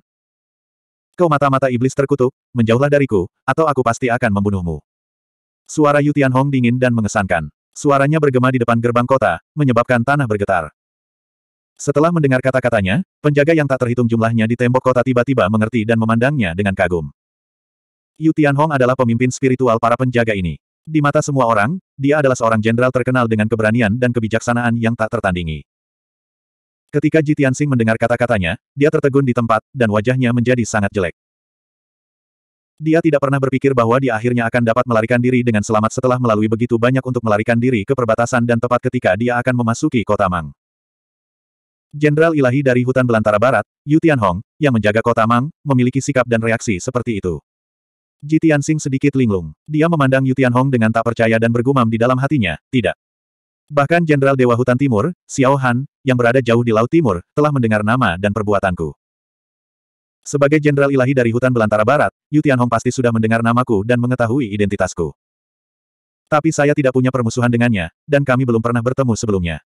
Kau mata-mata iblis terkutuk, menjauhlah dariku, atau aku pasti akan membunuhmu. Suara Yutian Hong dingin dan mengesankan. Suaranya bergema di depan gerbang kota, menyebabkan tanah bergetar. Setelah mendengar kata-katanya, penjaga yang tak terhitung jumlahnya di tembok kota tiba-tiba mengerti dan memandangnya dengan kagum. Yu Tianhong adalah pemimpin spiritual para penjaga ini. Di mata semua orang, dia adalah seorang jenderal terkenal dengan keberanian dan kebijaksanaan yang tak tertandingi. Ketika Ji Tianxing mendengar kata-katanya, dia tertegun di tempat, dan wajahnya menjadi sangat jelek. Dia tidak pernah berpikir bahwa dia akhirnya akan dapat melarikan diri dengan selamat setelah melalui begitu banyak untuk melarikan diri ke perbatasan dan tepat ketika dia akan memasuki kota Mang. Jenderal ilahi dari hutan belantara barat, Yu Tianhong, yang menjaga kota Mang, memiliki sikap dan reaksi seperti itu. Ji Tianxing sedikit linglung. Dia memandang Yu Tianhong dengan tak percaya dan bergumam di dalam hatinya, tidak. Bahkan Jenderal Dewa Hutan Timur, Xiao Han, yang berada jauh di Laut Timur, telah mendengar nama dan perbuatanku. Sebagai jenderal ilahi dari hutan belantara barat, Yu Tianhong pasti sudah mendengar namaku dan mengetahui identitasku. Tapi saya tidak punya permusuhan dengannya, dan kami belum pernah bertemu sebelumnya.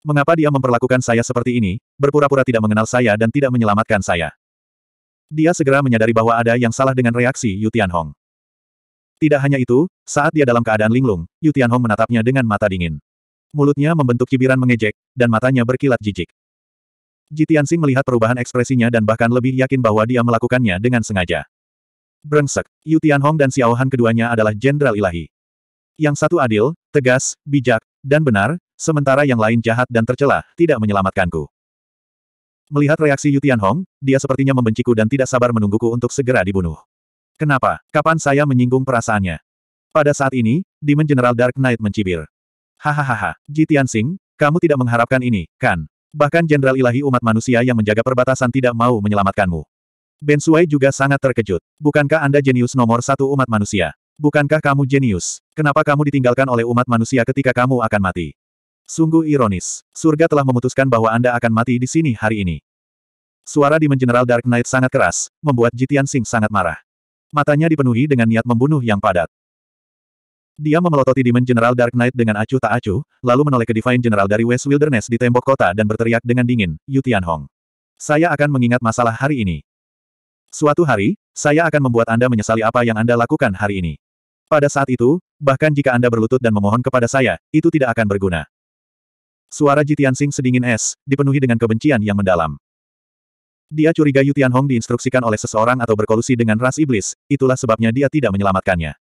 Mengapa dia memperlakukan saya seperti ini, berpura-pura tidak mengenal saya dan tidak menyelamatkan saya? Dia segera menyadari bahwa ada yang salah dengan reaksi Yu Tianhong. Tidak hanya itu, saat dia dalam keadaan linglung, Yu Tianhong menatapnya dengan mata dingin. Mulutnya membentuk kibiran mengejek, dan matanya berkilat jijik. Jitian Jitiansing melihat perubahan ekspresinya dan bahkan lebih yakin bahwa dia melakukannya dengan sengaja. Brengsek, Yu Tianhong dan Xiao Han keduanya adalah jenderal ilahi. Yang satu adil, tegas, bijak, dan benar, sementara yang lain jahat dan tercela, tidak menyelamatkanku. Melihat reaksi Yu Tianhong, dia sepertinya membenciku dan tidak sabar menungguku untuk segera dibunuh. Kenapa? Kapan saya menyinggung perasaannya? Pada saat ini, Demon General Dark Knight mencibir. Hahaha, Jitian Tianxing, kamu tidak mengharapkan ini, kan? Bahkan Jenderal Ilahi umat manusia yang menjaga perbatasan tidak mau menyelamatkanmu. Ben Sui juga sangat terkejut. Bukankah Anda jenius nomor satu umat manusia? Bukankah kamu jenius? Kenapa kamu ditinggalkan oleh umat manusia ketika kamu akan mati? Sungguh ironis. Surga telah memutuskan bahwa Anda akan mati di sini hari ini. Suara di General Dark Knight sangat keras, membuat Jitian Sing sangat marah. Matanya dipenuhi dengan niat membunuh yang padat. Dia memelototi Demon General Dark Knight dengan acuh tak acuh, lalu menoleh ke Divine General dari West Wilderness di tembok kota dan berteriak dengan dingin, Yu Tianhong. Saya akan mengingat masalah hari ini. Suatu hari, saya akan membuat Anda menyesali apa yang Anda lakukan hari ini. Pada saat itu, bahkan jika Anda berlutut dan memohon kepada saya, itu tidak akan berguna. Suara Jitian Sing sedingin es, dipenuhi dengan kebencian yang mendalam. Dia curiga Yu Tianhong diinstruksikan oleh seseorang atau berkolusi dengan ras iblis, itulah sebabnya dia tidak menyelamatkannya.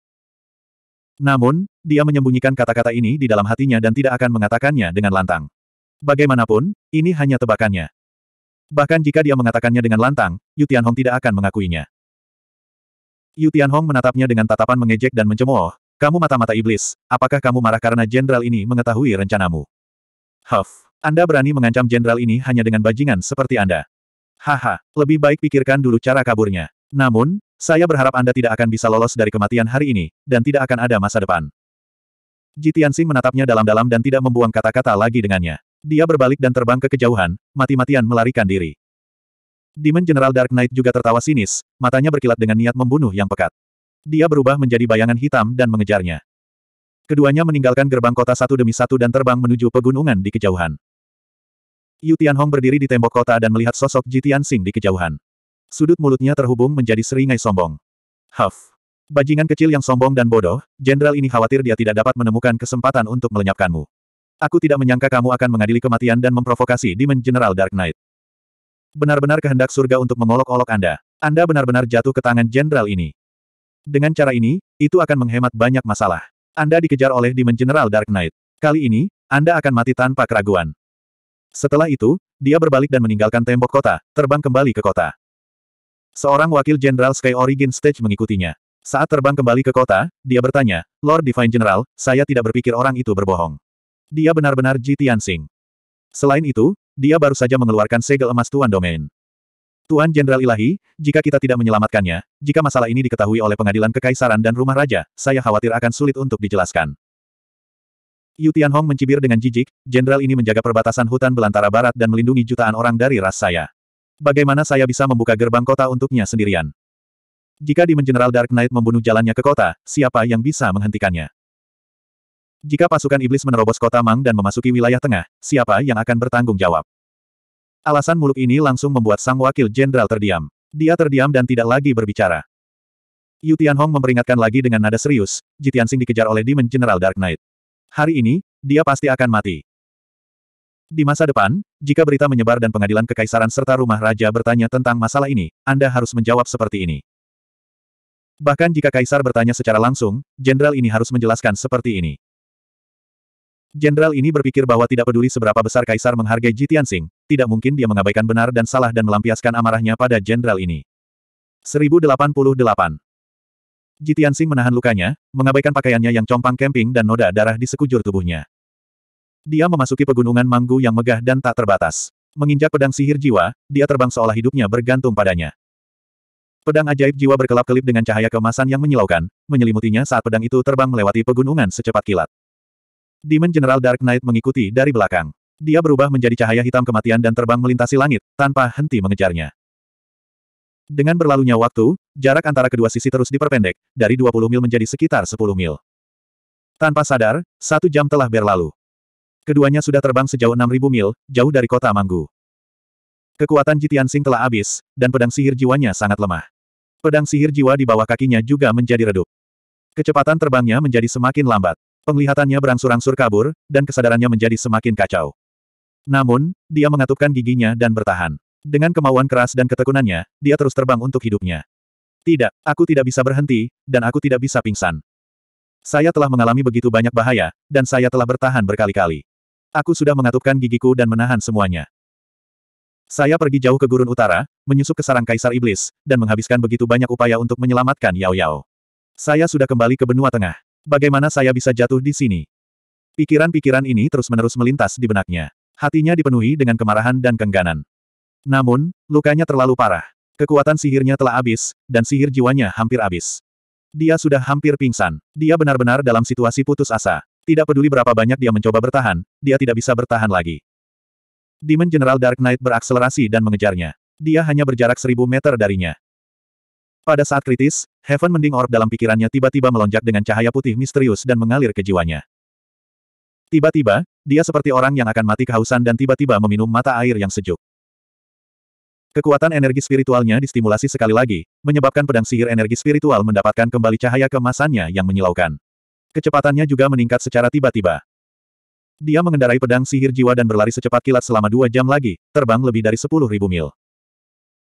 Namun, dia menyembunyikan kata-kata ini di dalam hatinya dan tidak akan mengatakannya dengan lantang. Bagaimanapun, ini hanya tebakannya. Bahkan jika dia mengatakannya dengan lantang, Yu Tianhong tidak akan mengakuinya. Yu Tianhong menatapnya dengan tatapan mengejek dan mencemooh, kamu mata-mata iblis, apakah kamu marah karena jenderal ini mengetahui rencanamu? Huff, Anda berani mengancam jenderal ini hanya dengan bajingan seperti Anda. Haha, lebih baik pikirkan dulu cara kaburnya. Namun, saya berharap Anda tidak akan bisa lolos dari kematian hari ini, dan tidak akan ada masa depan. Jitiansing menatapnya dalam-dalam dan tidak membuang kata-kata lagi dengannya. Dia berbalik dan terbang ke kejauhan, mati-matian melarikan diri. Demon General Dark Knight juga tertawa sinis, matanya berkilat dengan niat membunuh yang pekat. Dia berubah menjadi bayangan hitam dan mengejarnya. Keduanya meninggalkan gerbang kota satu demi satu dan terbang menuju pegunungan di kejauhan. Yu Tianhong berdiri di tembok kota dan melihat sosok Jitian Sing di kejauhan. Sudut mulutnya terhubung menjadi seringai sombong. Huff. Bajingan kecil yang sombong dan bodoh, jenderal ini khawatir dia tidak dapat menemukan kesempatan untuk melenyapkanmu. Aku tidak menyangka kamu akan mengadili kematian dan memprovokasi Demon General Dark Knight. Benar-benar kehendak surga untuk mengolok-olok Anda. Anda benar-benar jatuh ke tangan jenderal ini. Dengan cara ini, itu akan menghemat banyak masalah. Anda dikejar oleh Demon General Dark Knight. Kali ini, Anda akan mati tanpa keraguan. Setelah itu, dia berbalik dan meninggalkan tembok kota, terbang kembali ke kota. Seorang wakil Jenderal Sky Origin Stage mengikutinya. Saat terbang kembali ke kota, dia bertanya, Lord Divine General, saya tidak berpikir orang itu berbohong. Dia benar-benar Ji Tianxing. Selain itu, dia baru saja mengeluarkan segel emas Tuan Domain. Tuan Jenderal Ilahi, jika kita tidak menyelamatkannya, jika masalah ini diketahui oleh pengadilan kekaisaran dan rumah raja, saya khawatir akan sulit untuk dijelaskan. Yu Tianhong mencibir dengan jijik, jenderal ini menjaga perbatasan hutan belantara barat dan melindungi jutaan orang dari ras saya. Bagaimana saya bisa membuka gerbang kota untuknya sendirian? Jika Demon General Dark Knight membunuh jalannya ke kota, siapa yang bisa menghentikannya? Jika pasukan iblis menerobos kota Mang dan memasuki wilayah tengah, siapa yang akan bertanggung jawab? Alasan muluk ini langsung membuat sang wakil jenderal terdiam. Dia terdiam dan tidak lagi berbicara. Yu Tianhong memperingatkan lagi dengan nada serius, Jitian Sing dikejar oleh Demon General Dark Knight. Hari ini, dia pasti akan mati. Di masa depan, jika berita menyebar dan pengadilan kekaisaran serta rumah raja bertanya tentang masalah ini, Anda harus menjawab seperti ini. Bahkan jika kaisar bertanya secara langsung, jenderal ini harus menjelaskan seperti ini. Jenderal ini berpikir bahwa tidak peduli seberapa besar kaisar menghargai Ji Tianxing, tidak mungkin dia mengabaikan benar dan salah dan melampiaskan amarahnya pada jenderal ini. 1088 Ji Tianxing menahan lukanya, mengabaikan pakaiannya yang compang kemping dan noda darah di sekujur tubuhnya. Dia memasuki pegunungan manggu yang megah dan tak terbatas. Menginjak pedang sihir jiwa, dia terbang seolah hidupnya bergantung padanya. Pedang ajaib jiwa berkelap-kelip dengan cahaya kemasan yang menyilaukan, menyelimutinya saat pedang itu terbang melewati pegunungan secepat kilat. Demon General Dark Knight mengikuti dari belakang. Dia berubah menjadi cahaya hitam kematian dan terbang melintasi langit, tanpa henti mengejarnya. Dengan berlalunya waktu, jarak antara kedua sisi terus diperpendek, dari 20 mil menjadi sekitar 10 mil. Tanpa sadar, satu jam telah berlalu. Keduanya sudah terbang sejauh 6.000 mil, jauh dari kota Manggu. Kekuatan Sing telah habis, dan pedang sihir jiwanya sangat lemah. Pedang sihir jiwa di bawah kakinya juga menjadi redup. Kecepatan terbangnya menjadi semakin lambat. Penglihatannya berangsur-angsur kabur, dan kesadarannya menjadi semakin kacau. Namun, dia mengatupkan giginya dan bertahan. Dengan kemauan keras dan ketekunannya, dia terus terbang untuk hidupnya. Tidak, aku tidak bisa berhenti, dan aku tidak bisa pingsan. Saya telah mengalami begitu banyak bahaya, dan saya telah bertahan berkali-kali. Aku sudah mengatupkan gigiku dan menahan semuanya. Saya pergi jauh ke gurun utara, menyusup ke sarang kaisar iblis, dan menghabiskan begitu banyak upaya untuk menyelamatkan Yao Yao. Saya sudah kembali ke benua tengah. Bagaimana saya bisa jatuh di sini? Pikiran-pikiran ini terus-menerus melintas di benaknya. Hatinya dipenuhi dengan kemarahan dan kengganan. Namun, lukanya terlalu parah. Kekuatan sihirnya telah habis, dan sihir jiwanya hampir habis. Dia sudah hampir pingsan. Dia benar-benar dalam situasi putus asa. Tidak peduli berapa banyak dia mencoba bertahan, dia tidak bisa bertahan lagi. Demon General Dark Knight berakselerasi dan mengejarnya. Dia hanya berjarak seribu meter darinya. Pada saat kritis, Heaven Mending Orb dalam pikirannya tiba-tiba melonjak dengan cahaya putih misterius dan mengalir ke jiwanya. Tiba-tiba, dia seperti orang yang akan mati kehausan dan tiba-tiba meminum mata air yang sejuk. Kekuatan energi spiritualnya distimulasi sekali lagi, menyebabkan pedang sihir energi spiritual mendapatkan kembali cahaya kemasannya yang menyilaukan. Kecepatannya juga meningkat secara tiba-tiba. Dia mengendarai pedang sihir jiwa dan berlari secepat kilat selama dua jam lagi, terbang lebih dari sepuluh ribu mil.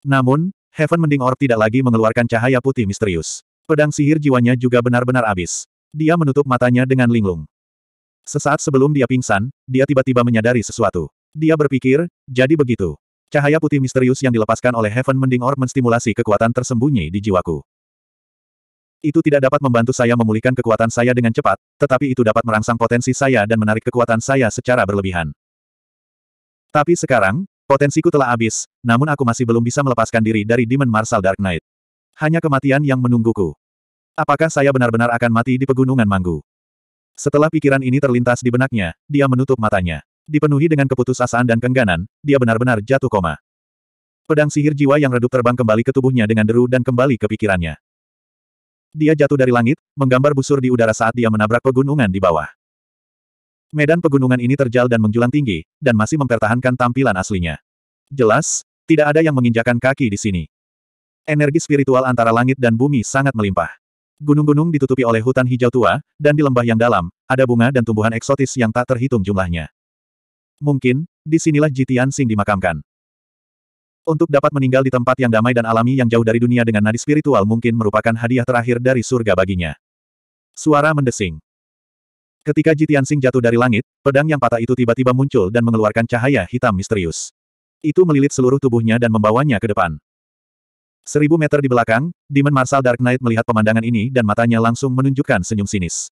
Namun, Heaven Mending Orb tidak lagi mengeluarkan cahaya putih misterius. Pedang sihir jiwanya juga benar-benar habis. Dia menutup matanya dengan linglung. Sesaat sebelum dia pingsan, dia tiba-tiba menyadari sesuatu. Dia berpikir, jadi begitu. Cahaya putih misterius yang dilepaskan oleh Heaven Mending Orb menstimulasi kekuatan tersembunyi di jiwaku. Itu tidak dapat membantu saya memulihkan kekuatan saya dengan cepat, tetapi itu dapat merangsang potensi saya dan menarik kekuatan saya secara berlebihan. Tapi sekarang, potensiku telah habis, namun aku masih belum bisa melepaskan diri dari Demon Marshal Dark Knight. Hanya kematian yang menungguku. Apakah saya benar-benar akan mati di pegunungan Manggu? Setelah pikiran ini terlintas di benaknya, dia menutup matanya. Dipenuhi dengan keputusasaan dan kengganan, dia benar-benar jatuh koma. Pedang sihir jiwa yang redup terbang kembali ke tubuhnya dengan deru dan kembali ke pikirannya. Dia jatuh dari langit, menggambar busur di udara saat dia menabrak pegunungan di bawah. Medan pegunungan ini terjal dan menjulang tinggi, dan masih mempertahankan tampilan aslinya. Jelas, tidak ada yang menginjakan kaki di sini. Energi spiritual antara langit dan bumi sangat melimpah. Gunung-gunung ditutupi oleh hutan hijau tua, dan di lembah yang dalam, ada bunga dan tumbuhan eksotis yang tak terhitung jumlahnya. Mungkin, disinilah Jitian Sing dimakamkan. Untuk dapat meninggal di tempat yang damai dan alami yang jauh dari dunia dengan nadi spiritual mungkin merupakan hadiah terakhir dari surga baginya. Suara mendesing. Ketika Jitian Sing jatuh dari langit, pedang yang patah itu tiba-tiba muncul dan mengeluarkan cahaya hitam misterius. Itu melilit seluruh tubuhnya dan membawanya ke depan. Seribu meter di belakang, Demon Marshal Dark Knight melihat pemandangan ini dan matanya langsung menunjukkan senyum sinis.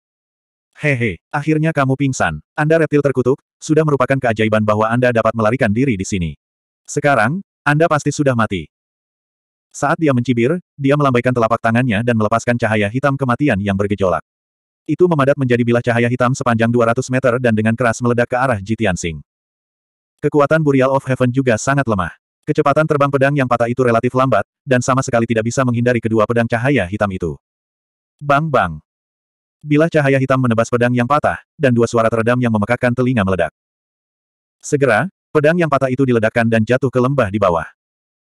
Hehe, akhirnya kamu pingsan. Anda reptil terkutuk, sudah merupakan keajaiban bahwa Anda dapat melarikan diri di sini. Sekarang, anda pasti sudah mati. Saat dia mencibir, dia melambaikan telapak tangannya dan melepaskan cahaya hitam kematian yang bergejolak. Itu memadat menjadi bilah cahaya hitam sepanjang 200 meter dan dengan keras meledak ke arah Jitian Sing. Kekuatan Burial of Heaven juga sangat lemah. Kecepatan terbang pedang yang patah itu relatif lambat, dan sama sekali tidak bisa menghindari kedua pedang cahaya hitam itu. Bang-bang. Bilah cahaya hitam menebas pedang yang patah, dan dua suara teredam yang memekakkan telinga meledak. Segera, Pedang yang patah itu diledakkan dan jatuh ke lembah di bawah.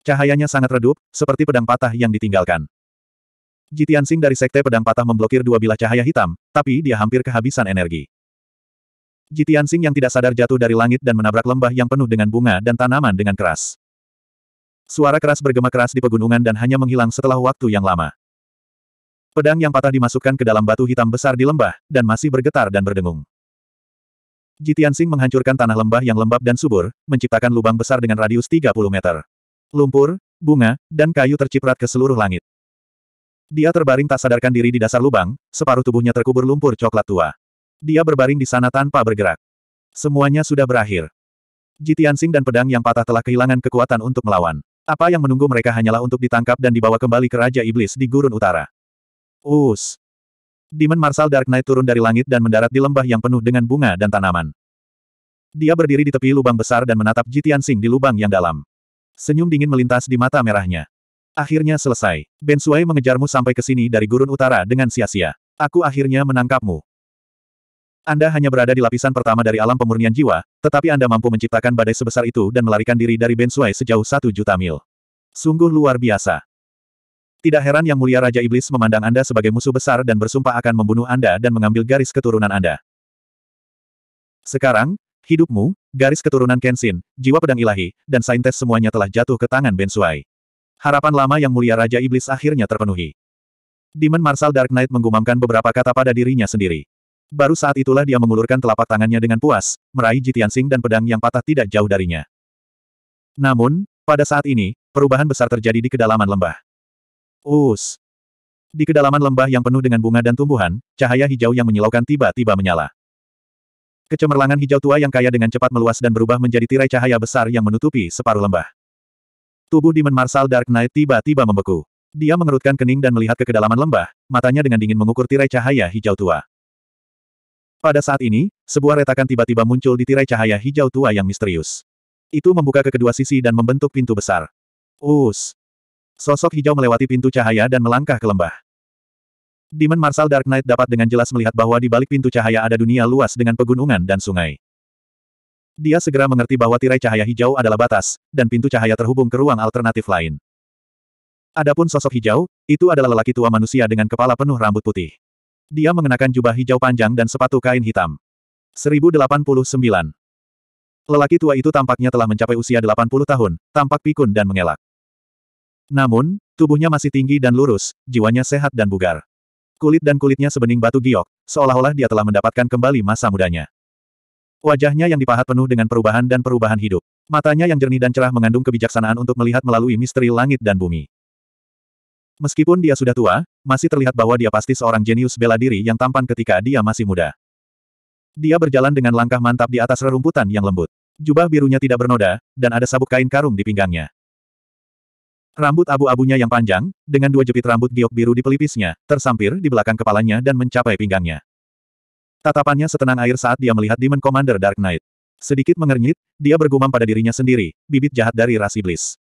Cahayanya sangat redup, seperti pedang patah yang ditinggalkan. Jitian Sing dari Sekte Pedang Patah memblokir dua bilah cahaya hitam, tapi dia hampir kehabisan energi. Jitian Sing yang tidak sadar jatuh dari langit dan menabrak lembah yang penuh dengan bunga dan tanaman dengan keras. Suara keras bergema keras di pegunungan dan hanya menghilang setelah waktu yang lama. Pedang yang patah dimasukkan ke dalam batu hitam besar di lembah, dan masih bergetar dan berdengung. Jitian Jitiansing menghancurkan tanah lembah yang lembab dan subur, menciptakan lubang besar dengan radius 30 meter. Lumpur, bunga, dan kayu terciprat ke seluruh langit. Dia terbaring tak sadarkan diri di dasar lubang, separuh tubuhnya terkubur lumpur coklat tua. Dia berbaring di sana tanpa bergerak. Semuanya sudah berakhir. Jitian Jitiansing dan pedang yang patah telah kehilangan kekuatan untuk melawan. Apa yang menunggu mereka hanyalah untuk ditangkap dan dibawa kembali ke Raja Iblis di Gurun Utara. Us. Demon Marshal Dark Knight turun dari langit dan mendarat di lembah yang penuh dengan bunga dan tanaman. Dia berdiri di tepi lubang besar dan menatap Jitian Sing di lubang yang dalam. Senyum dingin melintas di mata merahnya. Akhirnya selesai. Ben Sui mengejarmu sampai ke sini dari gurun utara dengan sia-sia. Aku akhirnya menangkapmu. Anda hanya berada di lapisan pertama dari alam pemurnian jiwa, tetapi Anda mampu menciptakan badai sebesar itu dan melarikan diri dari Ben Sui sejauh satu juta mil. Sungguh luar biasa. Tidak heran yang mulia Raja Iblis memandang Anda sebagai musuh besar dan bersumpah akan membunuh Anda dan mengambil garis keturunan Anda. Sekarang, hidupmu, garis keturunan Kenshin, jiwa pedang ilahi, dan saintes semuanya telah jatuh ke tangan Bensuai. Harapan lama yang mulia Raja Iblis akhirnya terpenuhi. Demon Marshal Dark Knight menggumamkan beberapa kata pada dirinya sendiri. Baru saat itulah dia mengulurkan telapak tangannya dengan puas, meraih Sing dan pedang yang patah tidak jauh darinya. Namun, pada saat ini, perubahan besar terjadi di kedalaman lembah. Us. Di kedalaman lembah yang penuh dengan bunga dan tumbuhan, cahaya hijau yang menyilaukan tiba-tiba menyala. Kecemerlangan hijau tua yang kaya dengan cepat meluas dan berubah menjadi tirai cahaya besar yang menutupi separuh lembah. Tubuh Demon Marshal Dark Knight tiba-tiba membeku. Dia mengerutkan kening dan melihat ke kedalaman lembah, matanya dengan dingin mengukur tirai cahaya hijau tua. Pada saat ini, sebuah retakan tiba-tiba muncul di tirai cahaya hijau tua yang misterius. Itu membuka ke kedua sisi dan membentuk pintu besar. Us. Sosok hijau melewati pintu cahaya dan melangkah ke lembah. Demon Marshal Dark Knight dapat dengan jelas melihat bahwa di balik pintu cahaya ada dunia luas dengan pegunungan dan sungai. Dia segera mengerti bahwa tirai cahaya hijau adalah batas, dan pintu cahaya terhubung ke ruang alternatif lain. Adapun sosok hijau, itu adalah lelaki tua manusia dengan kepala penuh rambut putih. Dia mengenakan jubah hijau panjang dan sepatu kain hitam. 1089. Lelaki tua itu tampaknya telah mencapai usia 80 tahun, tampak pikun dan mengelak. Namun, tubuhnya masih tinggi dan lurus, jiwanya sehat dan bugar. Kulit dan kulitnya sebening batu giok, seolah-olah dia telah mendapatkan kembali masa mudanya. Wajahnya yang dipahat penuh dengan perubahan dan perubahan hidup. Matanya yang jernih dan cerah mengandung kebijaksanaan untuk melihat melalui misteri langit dan bumi. Meskipun dia sudah tua, masih terlihat bahwa dia pasti seorang jenius bela diri yang tampan ketika dia masih muda. Dia berjalan dengan langkah mantap di atas rerumputan yang lembut. Jubah birunya tidak bernoda, dan ada sabuk kain karung di pinggangnya. Rambut abu-abunya yang panjang, dengan dua jepit rambut giok biru di pelipisnya, tersampir di belakang kepalanya dan mencapai pinggangnya. Tatapannya setenang air saat dia melihat Demon Commander Dark Knight. Sedikit mengernyit, dia bergumam pada dirinya sendiri, bibit jahat dari ras iblis.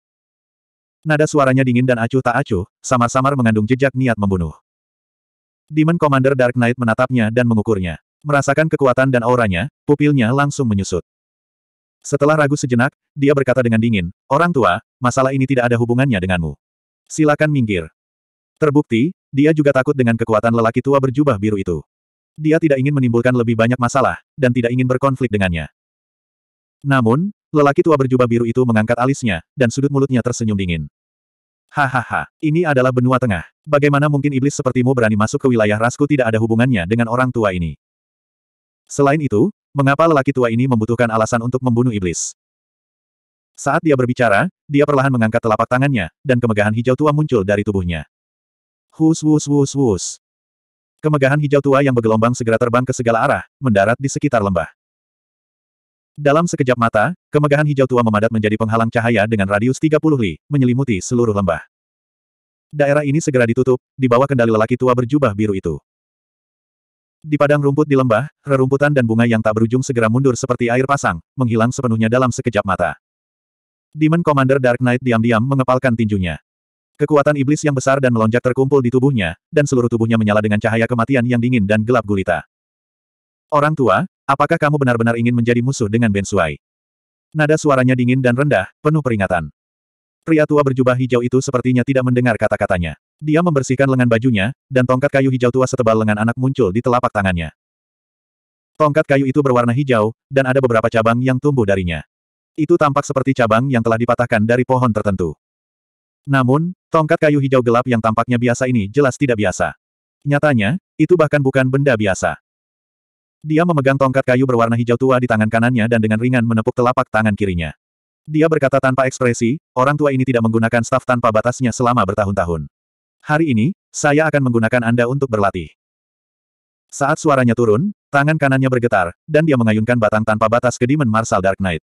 Nada suaranya dingin dan acuh tak acuh, samar-samar mengandung jejak niat membunuh. Demon Commander Dark Knight menatapnya dan mengukurnya. Merasakan kekuatan dan auranya, pupilnya langsung menyusut. Setelah ragu sejenak, dia berkata dengan dingin, Orang tua, masalah ini tidak ada hubungannya denganmu. Silakan minggir. Terbukti, dia juga takut dengan kekuatan lelaki tua berjubah biru itu. Dia tidak ingin menimbulkan lebih banyak masalah, dan tidak ingin berkonflik dengannya. Namun, lelaki tua berjubah biru itu mengangkat alisnya, dan sudut mulutnya tersenyum dingin. Hahaha, ini adalah benua tengah. Bagaimana mungkin iblis sepertimu berani masuk ke wilayah rasku tidak ada hubungannya dengan orang tua ini? Selain itu, mengapa lelaki tua ini membutuhkan alasan untuk membunuh iblis? Saat dia berbicara, dia perlahan mengangkat telapak tangannya, dan kemegahan hijau tua muncul dari tubuhnya. Hus hus hus hus. Kemegahan hijau tua yang bergelombang segera terbang ke segala arah, mendarat di sekitar lembah. Dalam sekejap mata, kemegahan hijau tua memadat menjadi penghalang cahaya dengan radius 30 li, menyelimuti seluruh lembah. Daerah ini segera ditutup, di bawah kendali lelaki tua berjubah biru itu. Di padang rumput di lembah, rerumputan dan bunga yang tak berujung segera mundur seperti air pasang, menghilang sepenuhnya dalam sekejap mata. Demon Commander Dark Knight diam-diam mengepalkan tinjunya. Kekuatan iblis yang besar dan melonjak terkumpul di tubuhnya, dan seluruh tubuhnya menyala dengan cahaya kematian yang dingin dan gelap gulita. Orang tua, apakah kamu benar-benar ingin menjadi musuh dengan Ben Sui? Nada suaranya dingin dan rendah, penuh peringatan. Pria tua berjubah hijau itu sepertinya tidak mendengar kata-katanya. Dia membersihkan lengan bajunya, dan tongkat kayu hijau tua setebal lengan anak muncul di telapak tangannya. Tongkat kayu itu berwarna hijau, dan ada beberapa cabang yang tumbuh darinya. Itu tampak seperti cabang yang telah dipatahkan dari pohon tertentu. Namun, tongkat kayu hijau gelap yang tampaknya biasa ini jelas tidak biasa. Nyatanya, itu bahkan bukan benda biasa. Dia memegang tongkat kayu berwarna hijau tua di tangan kanannya dan dengan ringan menepuk telapak tangan kirinya. Dia berkata tanpa ekspresi, orang tua ini tidak menggunakan staf tanpa batasnya selama bertahun-tahun. Hari ini, saya akan menggunakan Anda untuk berlatih. Saat suaranya turun, tangan kanannya bergetar, dan dia mengayunkan batang tanpa batas ke Demon Marshal Dark Knight.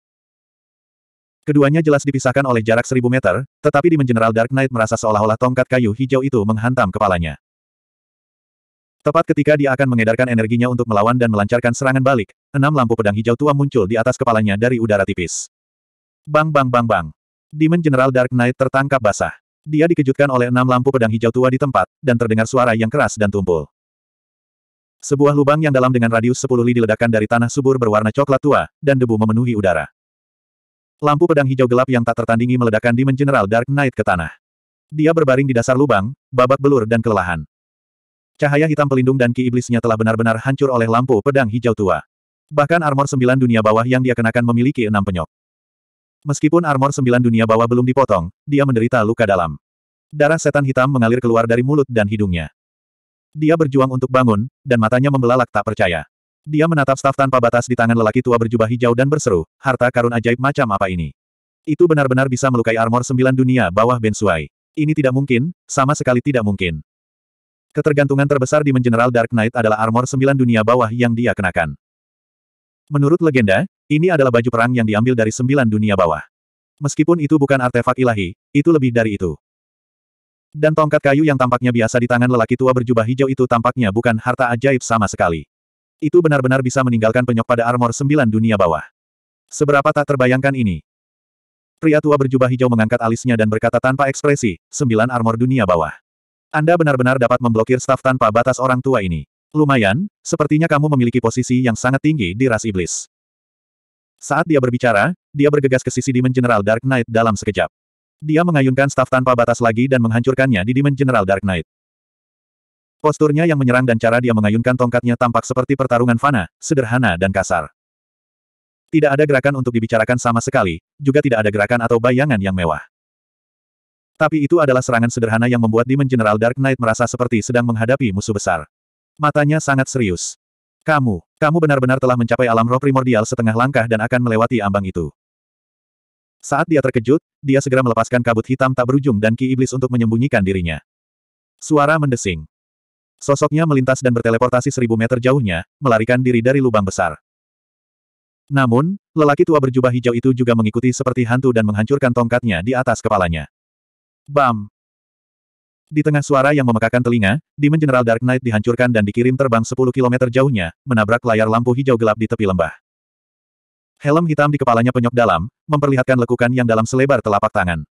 Keduanya jelas dipisahkan oleh jarak seribu meter, tetapi Demon General Dark Knight merasa seolah-olah tongkat kayu hijau itu menghantam kepalanya. Tepat ketika dia akan mengedarkan energinya untuk melawan dan melancarkan serangan balik, enam lampu pedang hijau tua muncul di atas kepalanya dari udara tipis. Bang bang bang bang. Demon General Dark Knight tertangkap basah. Dia dikejutkan oleh enam lampu pedang hijau tua di tempat, dan terdengar suara yang keras dan tumpul. Sebuah lubang yang dalam dengan radius 10 li diledakkan dari tanah subur berwarna coklat tua, dan debu memenuhi udara. Lampu pedang hijau gelap yang tak tertandingi meledakkan di General Dark Knight ke tanah. Dia berbaring di dasar lubang, babak belur dan kelelahan. Cahaya hitam pelindung dan ki iblisnya telah benar-benar hancur oleh lampu pedang hijau tua. Bahkan armor sembilan dunia bawah yang dia kenakan memiliki enam penyok. Meskipun armor sembilan dunia bawah belum dipotong, dia menderita luka dalam. Darah setan hitam mengalir keluar dari mulut dan hidungnya. Dia berjuang untuk bangun, dan matanya membelalak tak percaya. Dia menatap staf tanpa batas di tangan lelaki tua berjubah hijau dan berseru, harta karun ajaib macam apa ini? Itu benar-benar bisa melukai armor sembilan dunia bawah Bensuai. Ini tidak mungkin, sama sekali tidak mungkin. Ketergantungan terbesar di Mengeneral Dark Knight adalah armor sembilan dunia bawah yang dia kenakan. Menurut legenda, ini adalah baju perang yang diambil dari sembilan dunia bawah. Meskipun itu bukan artefak ilahi, itu lebih dari itu. Dan tongkat kayu yang tampaknya biasa di tangan lelaki tua berjubah hijau itu tampaknya bukan harta ajaib sama sekali. Itu benar-benar bisa meninggalkan penyok pada armor sembilan dunia bawah. Seberapa tak terbayangkan ini. Pria tua berjubah hijau mengangkat alisnya dan berkata tanpa ekspresi, sembilan armor dunia bawah. Anda benar-benar dapat memblokir staf tanpa batas orang tua ini. Lumayan, sepertinya kamu memiliki posisi yang sangat tinggi di ras iblis. Saat dia berbicara, dia bergegas ke sisi Demon General Dark Knight dalam sekejap. Dia mengayunkan staf tanpa batas lagi dan menghancurkannya di Demon General Dark Knight. Posturnya yang menyerang dan cara dia mengayunkan tongkatnya tampak seperti pertarungan fana, sederhana dan kasar. Tidak ada gerakan untuk dibicarakan sama sekali, juga tidak ada gerakan atau bayangan yang mewah. Tapi itu adalah serangan sederhana yang membuat Demon General Dark Knight merasa seperti sedang menghadapi musuh besar. Matanya sangat serius. Kamu, kamu benar-benar telah mencapai alam roh primordial setengah langkah dan akan melewati ambang itu. Saat dia terkejut, dia segera melepaskan kabut hitam tak berujung dan ki iblis untuk menyembunyikan dirinya. Suara mendesing. Sosoknya melintas dan berteleportasi seribu meter jauhnya, melarikan diri dari lubang besar. Namun, lelaki tua berjubah hijau itu juga mengikuti seperti hantu dan menghancurkan tongkatnya di atas kepalanya. Bam! Di tengah suara yang memekakan telinga, Demon General Dark Knight dihancurkan dan dikirim terbang 10 km jauhnya, menabrak layar lampu hijau gelap di tepi lembah. Helm hitam di kepalanya penyok dalam, memperlihatkan lekukan yang dalam selebar telapak tangan.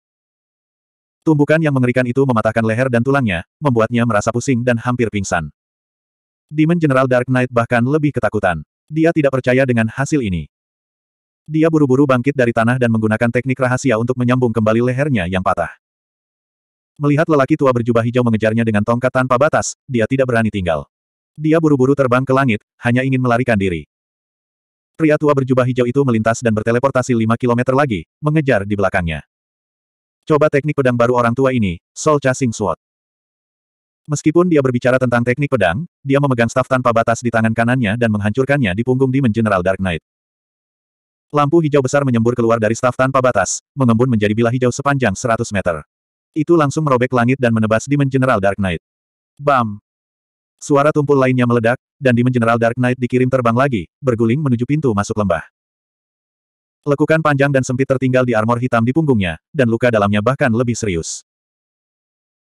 Tumbukan yang mengerikan itu mematahkan leher dan tulangnya, membuatnya merasa pusing dan hampir pingsan. Demon General Dark Knight bahkan lebih ketakutan. Dia tidak percaya dengan hasil ini. Dia buru-buru bangkit dari tanah dan menggunakan teknik rahasia untuk menyambung kembali lehernya yang patah. Melihat lelaki tua berjubah hijau mengejarnya dengan tongkat tanpa batas, dia tidak berani tinggal. Dia buru-buru terbang ke langit, hanya ingin melarikan diri. Pria tua berjubah hijau itu melintas dan berteleportasi 5 km lagi, mengejar di belakangnya. Coba teknik pedang baru orang tua ini, Sol Chasing Sword. Meskipun dia berbicara tentang teknik pedang, dia memegang staf tanpa batas di tangan kanannya dan menghancurkannya di punggung di General Dark Knight. Lampu hijau besar menyembur keluar dari staf tanpa batas, mengembun menjadi bilah hijau sepanjang 100 meter. Itu langsung merobek langit dan menebas Demon General Dark Knight. Bam! Suara tumpul lainnya meledak, dan Demon General Dark Knight dikirim terbang lagi, berguling menuju pintu masuk lembah. Lekukan panjang dan sempit tertinggal di armor hitam di punggungnya, dan luka dalamnya bahkan lebih serius.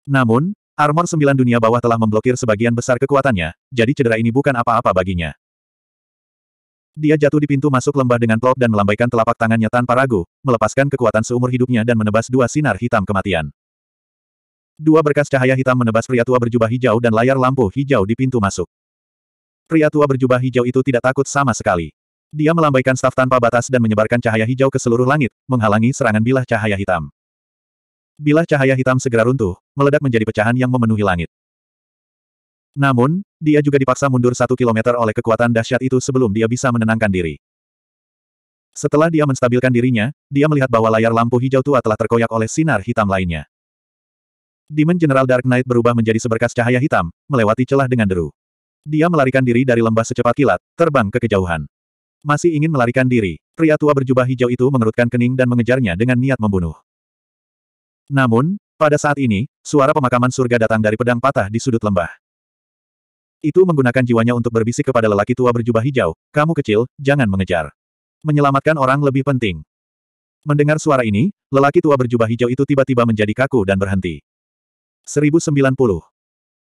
Namun, armor sembilan dunia bawah telah memblokir sebagian besar kekuatannya, jadi cedera ini bukan apa-apa baginya. Dia jatuh di pintu masuk lembah dengan plop dan melambaikan telapak tangannya tanpa ragu, melepaskan kekuatan seumur hidupnya dan menebas dua sinar hitam kematian. Dua berkas cahaya hitam menebas pria tua berjubah hijau dan layar lampu hijau di pintu masuk. Pria tua berjubah hijau itu tidak takut sama sekali. Dia melambaikan staf tanpa batas dan menyebarkan cahaya hijau ke seluruh langit, menghalangi serangan bilah cahaya hitam. Bilah cahaya hitam segera runtuh, meledak menjadi pecahan yang memenuhi langit. Namun, dia juga dipaksa mundur satu kilometer oleh kekuatan dahsyat itu sebelum dia bisa menenangkan diri. Setelah dia menstabilkan dirinya, dia melihat bahwa layar lampu hijau tua telah terkoyak oleh sinar hitam lainnya. Demon General Dark Knight berubah menjadi seberkas cahaya hitam, melewati celah dengan deru. Dia melarikan diri dari lembah secepat kilat, terbang ke kejauhan. Masih ingin melarikan diri, pria tua berjubah hijau itu mengerutkan kening dan mengejarnya dengan niat membunuh. Namun, pada saat ini, suara pemakaman surga datang dari pedang patah di sudut lembah. Itu menggunakan jiwanya untuk berbisik kepada lelaki tua berjubah hijau, kamu kecil, jangan mengejar. Menyelamatkan orang lebih penting. Mendengar suara ini, lelaki tua berjubah hijau itu tiba-tiba menjadi kaku dan berhenti. 1090.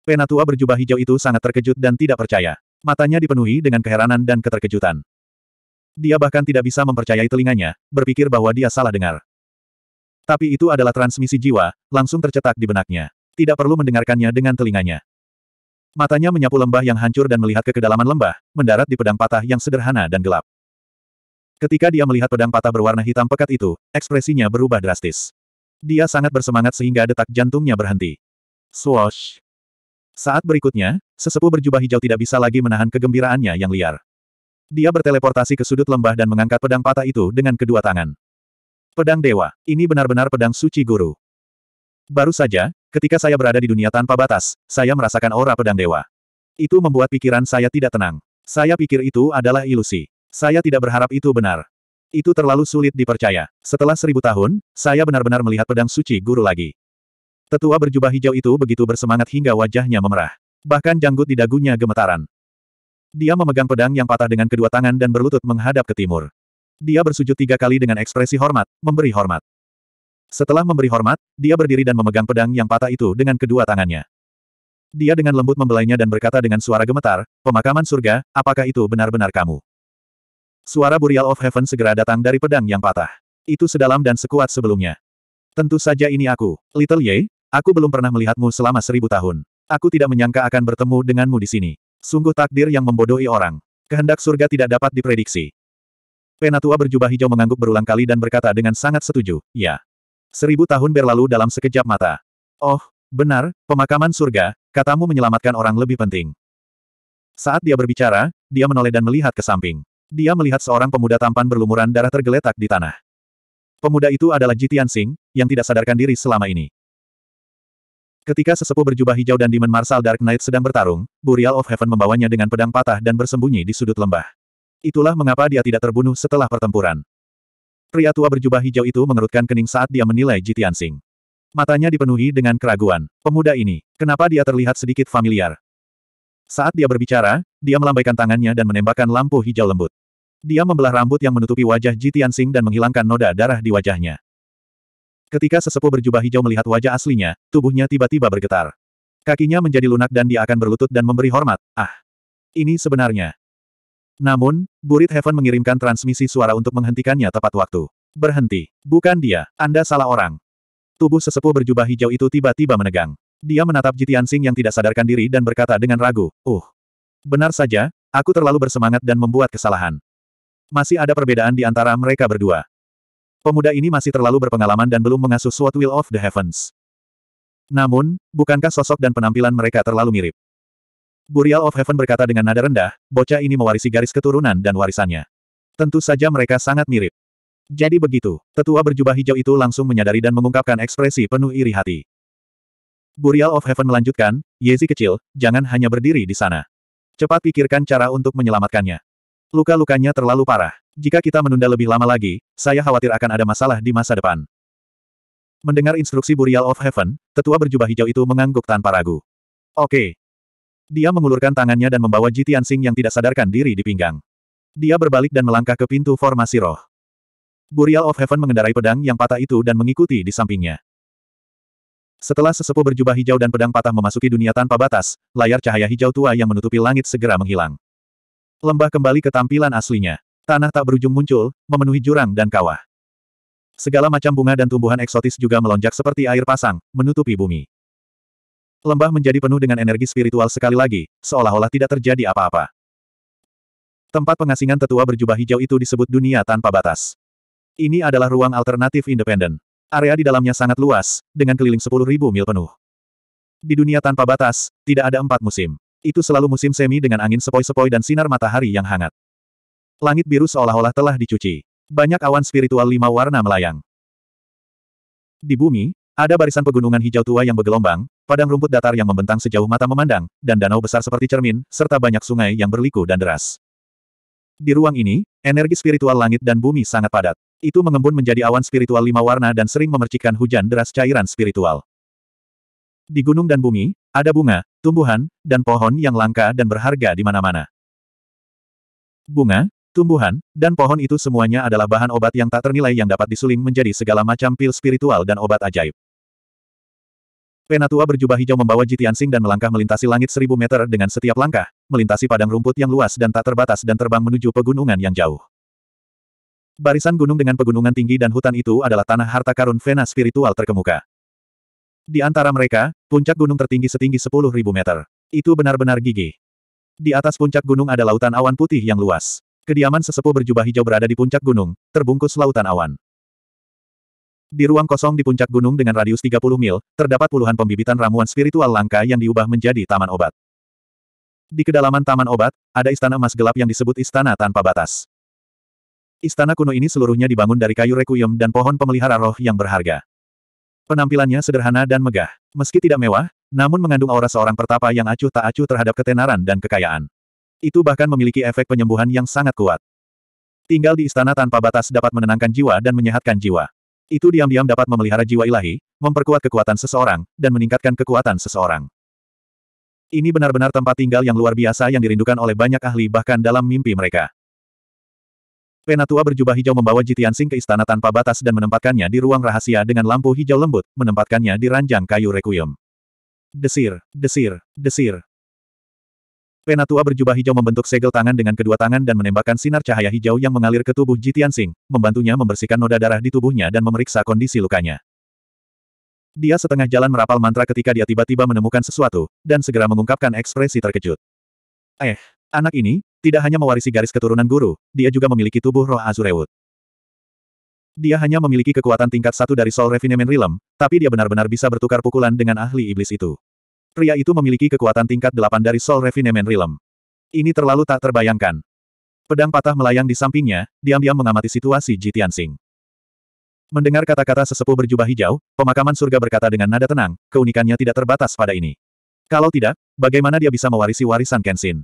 Penatua berjubah hijau itu sangat terkejut dan tidak percaya. Matanya dipenuhi dengan keheranan dan keterkejutan. Dia bahkan tidak bisa mempercayai telinganya, berpikir bahwa dia salah dengar. Tapi itu adalah transmisi jiwa, langsung tercetak di benaknya. Tidak perlu mendengarkannya dengan telinganya. Matanya menyapu lembah yang hancur dan melihat ke kedalaman lembah, mendarat di pedang patah yang sederhana dan gelap. Ketika dia melihat pedang patah berwarna hitam pekat itu, ekspresinya berubah drastis. Dia sangat bersemangat sehingga detak jantungnya berhenti. Swoosh. Saat berikutnya, sesepuh berjubah hijau tidak bisa lagi menahan kegembiraannya yang liar. Dia berteleportasi ke sudut lembah dan mengangkat pedang patah itu dengan kedua tangan. Pedang Dewa, ini benar-benar pedang suci guru. Baru saja, ketika saya berada di dunia tanpa batas, saya merasakan aura pedang dewa. Itu membuat pikiran saya tidak tenang. Saya pikir itu adalah ilusi. Saya tidak berharap itu benar. Itu terlalu sulit dipercaya. Setelah seribu tahun, saya benar-benar melihat pedang suci guru lagi. Tetua berjubah hijau itu begitu bersemangat hingga wajahnya memerah. Bahkan janggut di dagunya gemetaran. Dia memegang pedang yang patah dengan kedua tangan dan berlutut menghadap ke timur. Dia bersujud tiga kali dengan ekspresi hormat, memberi hormat. Setelah memberi hormat, dia berdiri dan memegang pedang yang patah itu dengan kedua tangannya. Dia dengan lembut membelainya dan berkata dengan suara gemetar, pemakaman surga, apakah itu benar-benar kamu? Suara Burial of Heaven segera datang dari pedang yang patah. Itu sedalam dan sekuat sebelumnya. Tentu saja ini aku, Little Ye, Aku belum pernah melihatmu selama seribu tahun. Aku tidak menyangka akan bertemu denganmu di sini. Sungguh takdir yang membodohi orang. Kehendak surga tidak dapat diprediksi. Penatua berjubah hijau mengangguk berulang kali dan berkata dengan sangat setuju, ya. Seribu tahun berlalu dalam sekejap mata. Oh, benar, pemakaman surga, katamu menyelamatkan orang lebih penting. Saat dia berbicara, dia menoleh dan melihat ke samping. Dia melihat seorang pemuda tampan berlumuran darah tergeletak di tanah. Pemuda itu adalah Jitian Singh yang tidak sadarkan diri selama ini. Ketika sesepuh berjubah hijau dan Demon Marshal Dark Knight sedang bertarung, Burial of Heaven membawanya dengan pedang patah dan bersembunyi di sudut lembah. Itulah mengapa dia tidak terbunuh setelah pertempuran. Pria tua berjubah hijau itu mengerutkan kening saat dia menilai Jitian Sing. Matanya dipenuhi dengan keraguan. Pemuda ini, kenapa dia terlihat sedikit familiar? Saat dia berbicara, dia melambaikan tangannya dan menembakkan lampu hijau lembut. Dia membelah rambut yang menutupi wajah Jitian Sing dan menghilangkan noda darah di wajahnya. Ketika sesepuh berjubah hijau melihat wajah aslinya, tubuhnya tiba-tiba bergetar. Kakinya menjadi lunak dan dia akan berlutut dan memberi hormat, ah. Ini sebenarnya. Namun, Burit Heaven mengirimkan transmisi suara untuk menghentikannya tepat waktu. Berhenti. Bukan dia, Anda salah orang. Tubuh sesepuh berjubah hijau itu tiba-tiba menegang. Dia menatap Jitian Sing yang tidak sadarkan diri dan berkata dengan ragu, Uh. Benar saja, aku terlalu bersemangat dan membuat kesalahan. Masih ada perbedaan di antara mereka berdua pemuda ini masih terlalu berpengalaman dan belum mengasuh Sword Will of the Heavens. Namun, bukankah sosok dan penampilan mereka terlalu mirip? Burial of Heaven berkata dengan nada rendah, bocah ini mewarisi garis keturunan dan warisannya. Tentu saja mereka sangat mirip. Jadi begitu, tetua berjubah hijau itu langsung menyadari dan mengungkapkan ekspresi penuh iri hati. Burial of Heaven melanjutkan, Yezi kecil, jangan hanya berdiri di sana. Cepat pikirkan cara untuk menyelamatkannya. Luka-lukanya terlalu parah. Jika kita menunda lebih lama lagi, saya khawatir akan ada masalah di masa depan. Mendengar instruksi Burial of Heaven, tetua berjubah hijau itu mengangguk tanpa ragu. Oke. Dia mengulurkan tangannya dan membawa Jitian Sing yang tidak sadarkan diri di pinggang. Dia berbalik dan melangkah ke pintu formasi roh. Burial of Heaven mengendarai pedang yang patah itu dan mengikuti di sampingnya. Setelah sesepuh berjubah hijau dan pedang patah memasuki dunia tanpa batas, layar cahaya hijau tua yang menutupi langit segera menghilang lembah kembali ke tampilan aslinya. Tanah tak berujung muncul, memenuhi jurang dan kawah. Segala macam bunga dan tumbuhan eksotis juga melonjak seperti air pasang, menutupi bumi. Lembah menjadi penuh dengan energi spiritual sekali lagi, seolah-olah tidak terjadi apa-apa. Tempat pengasingan tetua berjubah hijau itu disebut dunia tanpa batas. Ini adalah ruang alternatif independen. Area di dalamnya sangat luas, dengan keliling 10.000 mil penuh. Di dunia tanpa batas, tidak ada empat musim. Itu selalu musim semi dengan angin sepoi-sepoi dan sinar matahari yang hangat. Langit biru seolah-olah telah dicuci. Banyak awan spiritual lima warna melayang. Di bumi, ada barisan pegunungan hijau tua yang bergelombang, padang rumput datar yang membentang sejauh mata memandang, dan danau besar seperti cermin, serta banyak sungai yang berliku dan deras. Di ruang ini, energi spiritual langit dan bumi sangat padat. Itu mengembun menjadi awan spiritual lima warna dan sering memercikan hujan deras cairan spiritual. Di gunung dan bumi, ada bunga, tumbuhan, dan pohon yang langka dan berharga di mana-mana. Bunga, tumbuhan, dan pohon itu semuanya adalah bahan obat yang tak ternilai yang dapat disuling menjadi segala macam pil spiritual dan obat ajaib. Penatua berjubah hijau membawa Jitian Jitiansing dan melangkah melintasi langit seribu meter dengan setiap langkah, melintasi padang rumput yang luas dan tak terbatas dan terbang menuju pegunungan yang jauh. Barisan gunung dengan pegunungan tinggi dan hutan itu adalah tanah harta karun Vena spiritual terkemuka. Di antara mereka, puncak gunung tertinggi setinggi 10.000 meter. Itu benar-benar gigih. Di atas puncak gunung ada lautan awan putih yang luas. Kediaman sesepuh berjubah hijau berada di puncak gunung, terbungkus lautan awan. Di ruang kosong di puncak gunung dengan radius 30 mil, terdapat puluhan pembibitan ramuan spiritual langka yang diubah menjadi taman obat. Di kedalaman taman obat, ada istana emas gelap yang disebut istana tanpa batas. Istana kuno ini seluruhnya dibangun dari kayu requiem dan pohon pemelihara roh yang berharga. Penampilannya sederhana dan megah. Meski tidak mewah, namun mengandung aura seorang pertapa yang acuh tak acuh terhadap ketenaran dan kekayaan. Itu bahkan memiliki efek penyembuhan yang sangat kuat. Tinggal di istana tanpa batas dapat menenangkan jiwa dan menyehatkan jiwa. Itu diam-diam dapat memelihara jiwa ilahi, memperkuat kekuatan seseorang, dan meningkatkan kekuatan seseorang. Ini benar-benar tempat tinggal yang luar biasa yang dirindukan oleh banyak ahli bahkan dalam mimpi mereka. Penatua berjubah hijau membawa Jitian Jitiansing ke istana tanpa batas dan menempatkannya di ruang rahasia dengan lampu hijau lembut, menempatkannya di ranjang kayu requiem. Desir, desir, desir. Penatua berjubah hijau membentuk segel tangan dengan kedua tangan dan menembakkan sinar cahaya hijau yang mengalir ke tubuh Jitian Jitiansing, membantunya membersihkan noda darah di tubuhnya dan memeriksa kondisi lukanya. Dia setengah jalan merapal mantra ketika dia tiba-tiba menemukan sesuatu, dan segera mengungkapkan ekspresi terkejut. Eh, anak ini, tidak hanya mewarisi garis keturunan guru, dia juga memiliki tubuh roh Azurewood. Dia hanya memiliki kekuatan tingkat satu dari Soul Refinement Realm, tapi dia benar-benar bisa bertukar pukulan dengan ahli iblis itu. Pria itu memiliki kekuatan tingkat delapan dari Soul Refinement Realm. Ini terlalu tak terbayangkan. Pedang patah melayang di sampingnya, diam-diam mengamati situasi Ji Tianxing. Mendengar kata-kata sesepuh berjubah hijau, pemakaman surga berkata dengan nada tenang, keunikannya tidak terbatas pada ini. Kalau tidak, bagaimana dia bisa mewarisi warisan Kenshin?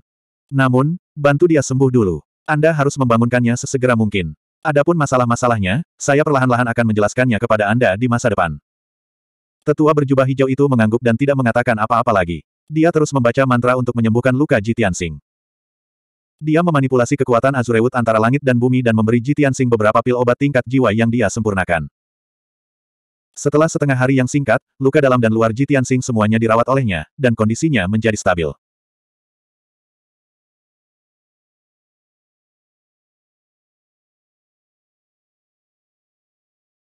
Namun, bantu dia sembuh dulu. Anda harus membangunkannya sesegera mungkin. Adapun masalah-masalahnya, saya perlahan-lahan akan menjelaskannya kepada Anda di masa depan. Tetua berjubah hijau itu mengangguk dan tidak mengatakan apa-apa lagi. Dia terus membaca mantra untuk menyembuhkan luka Jitian Sing. Dia memanipulasi kekuatan Azurewut antara langit dan bumi dan memberi Jitian Sing beberapa pil obat tingkat jiwa yang dia sempurnakan. Setelah setengah hari yang singkat, luka dalam dan luar Jitian Sing semuanya dirawat olehnya, dan kondisinya menjadi stabil.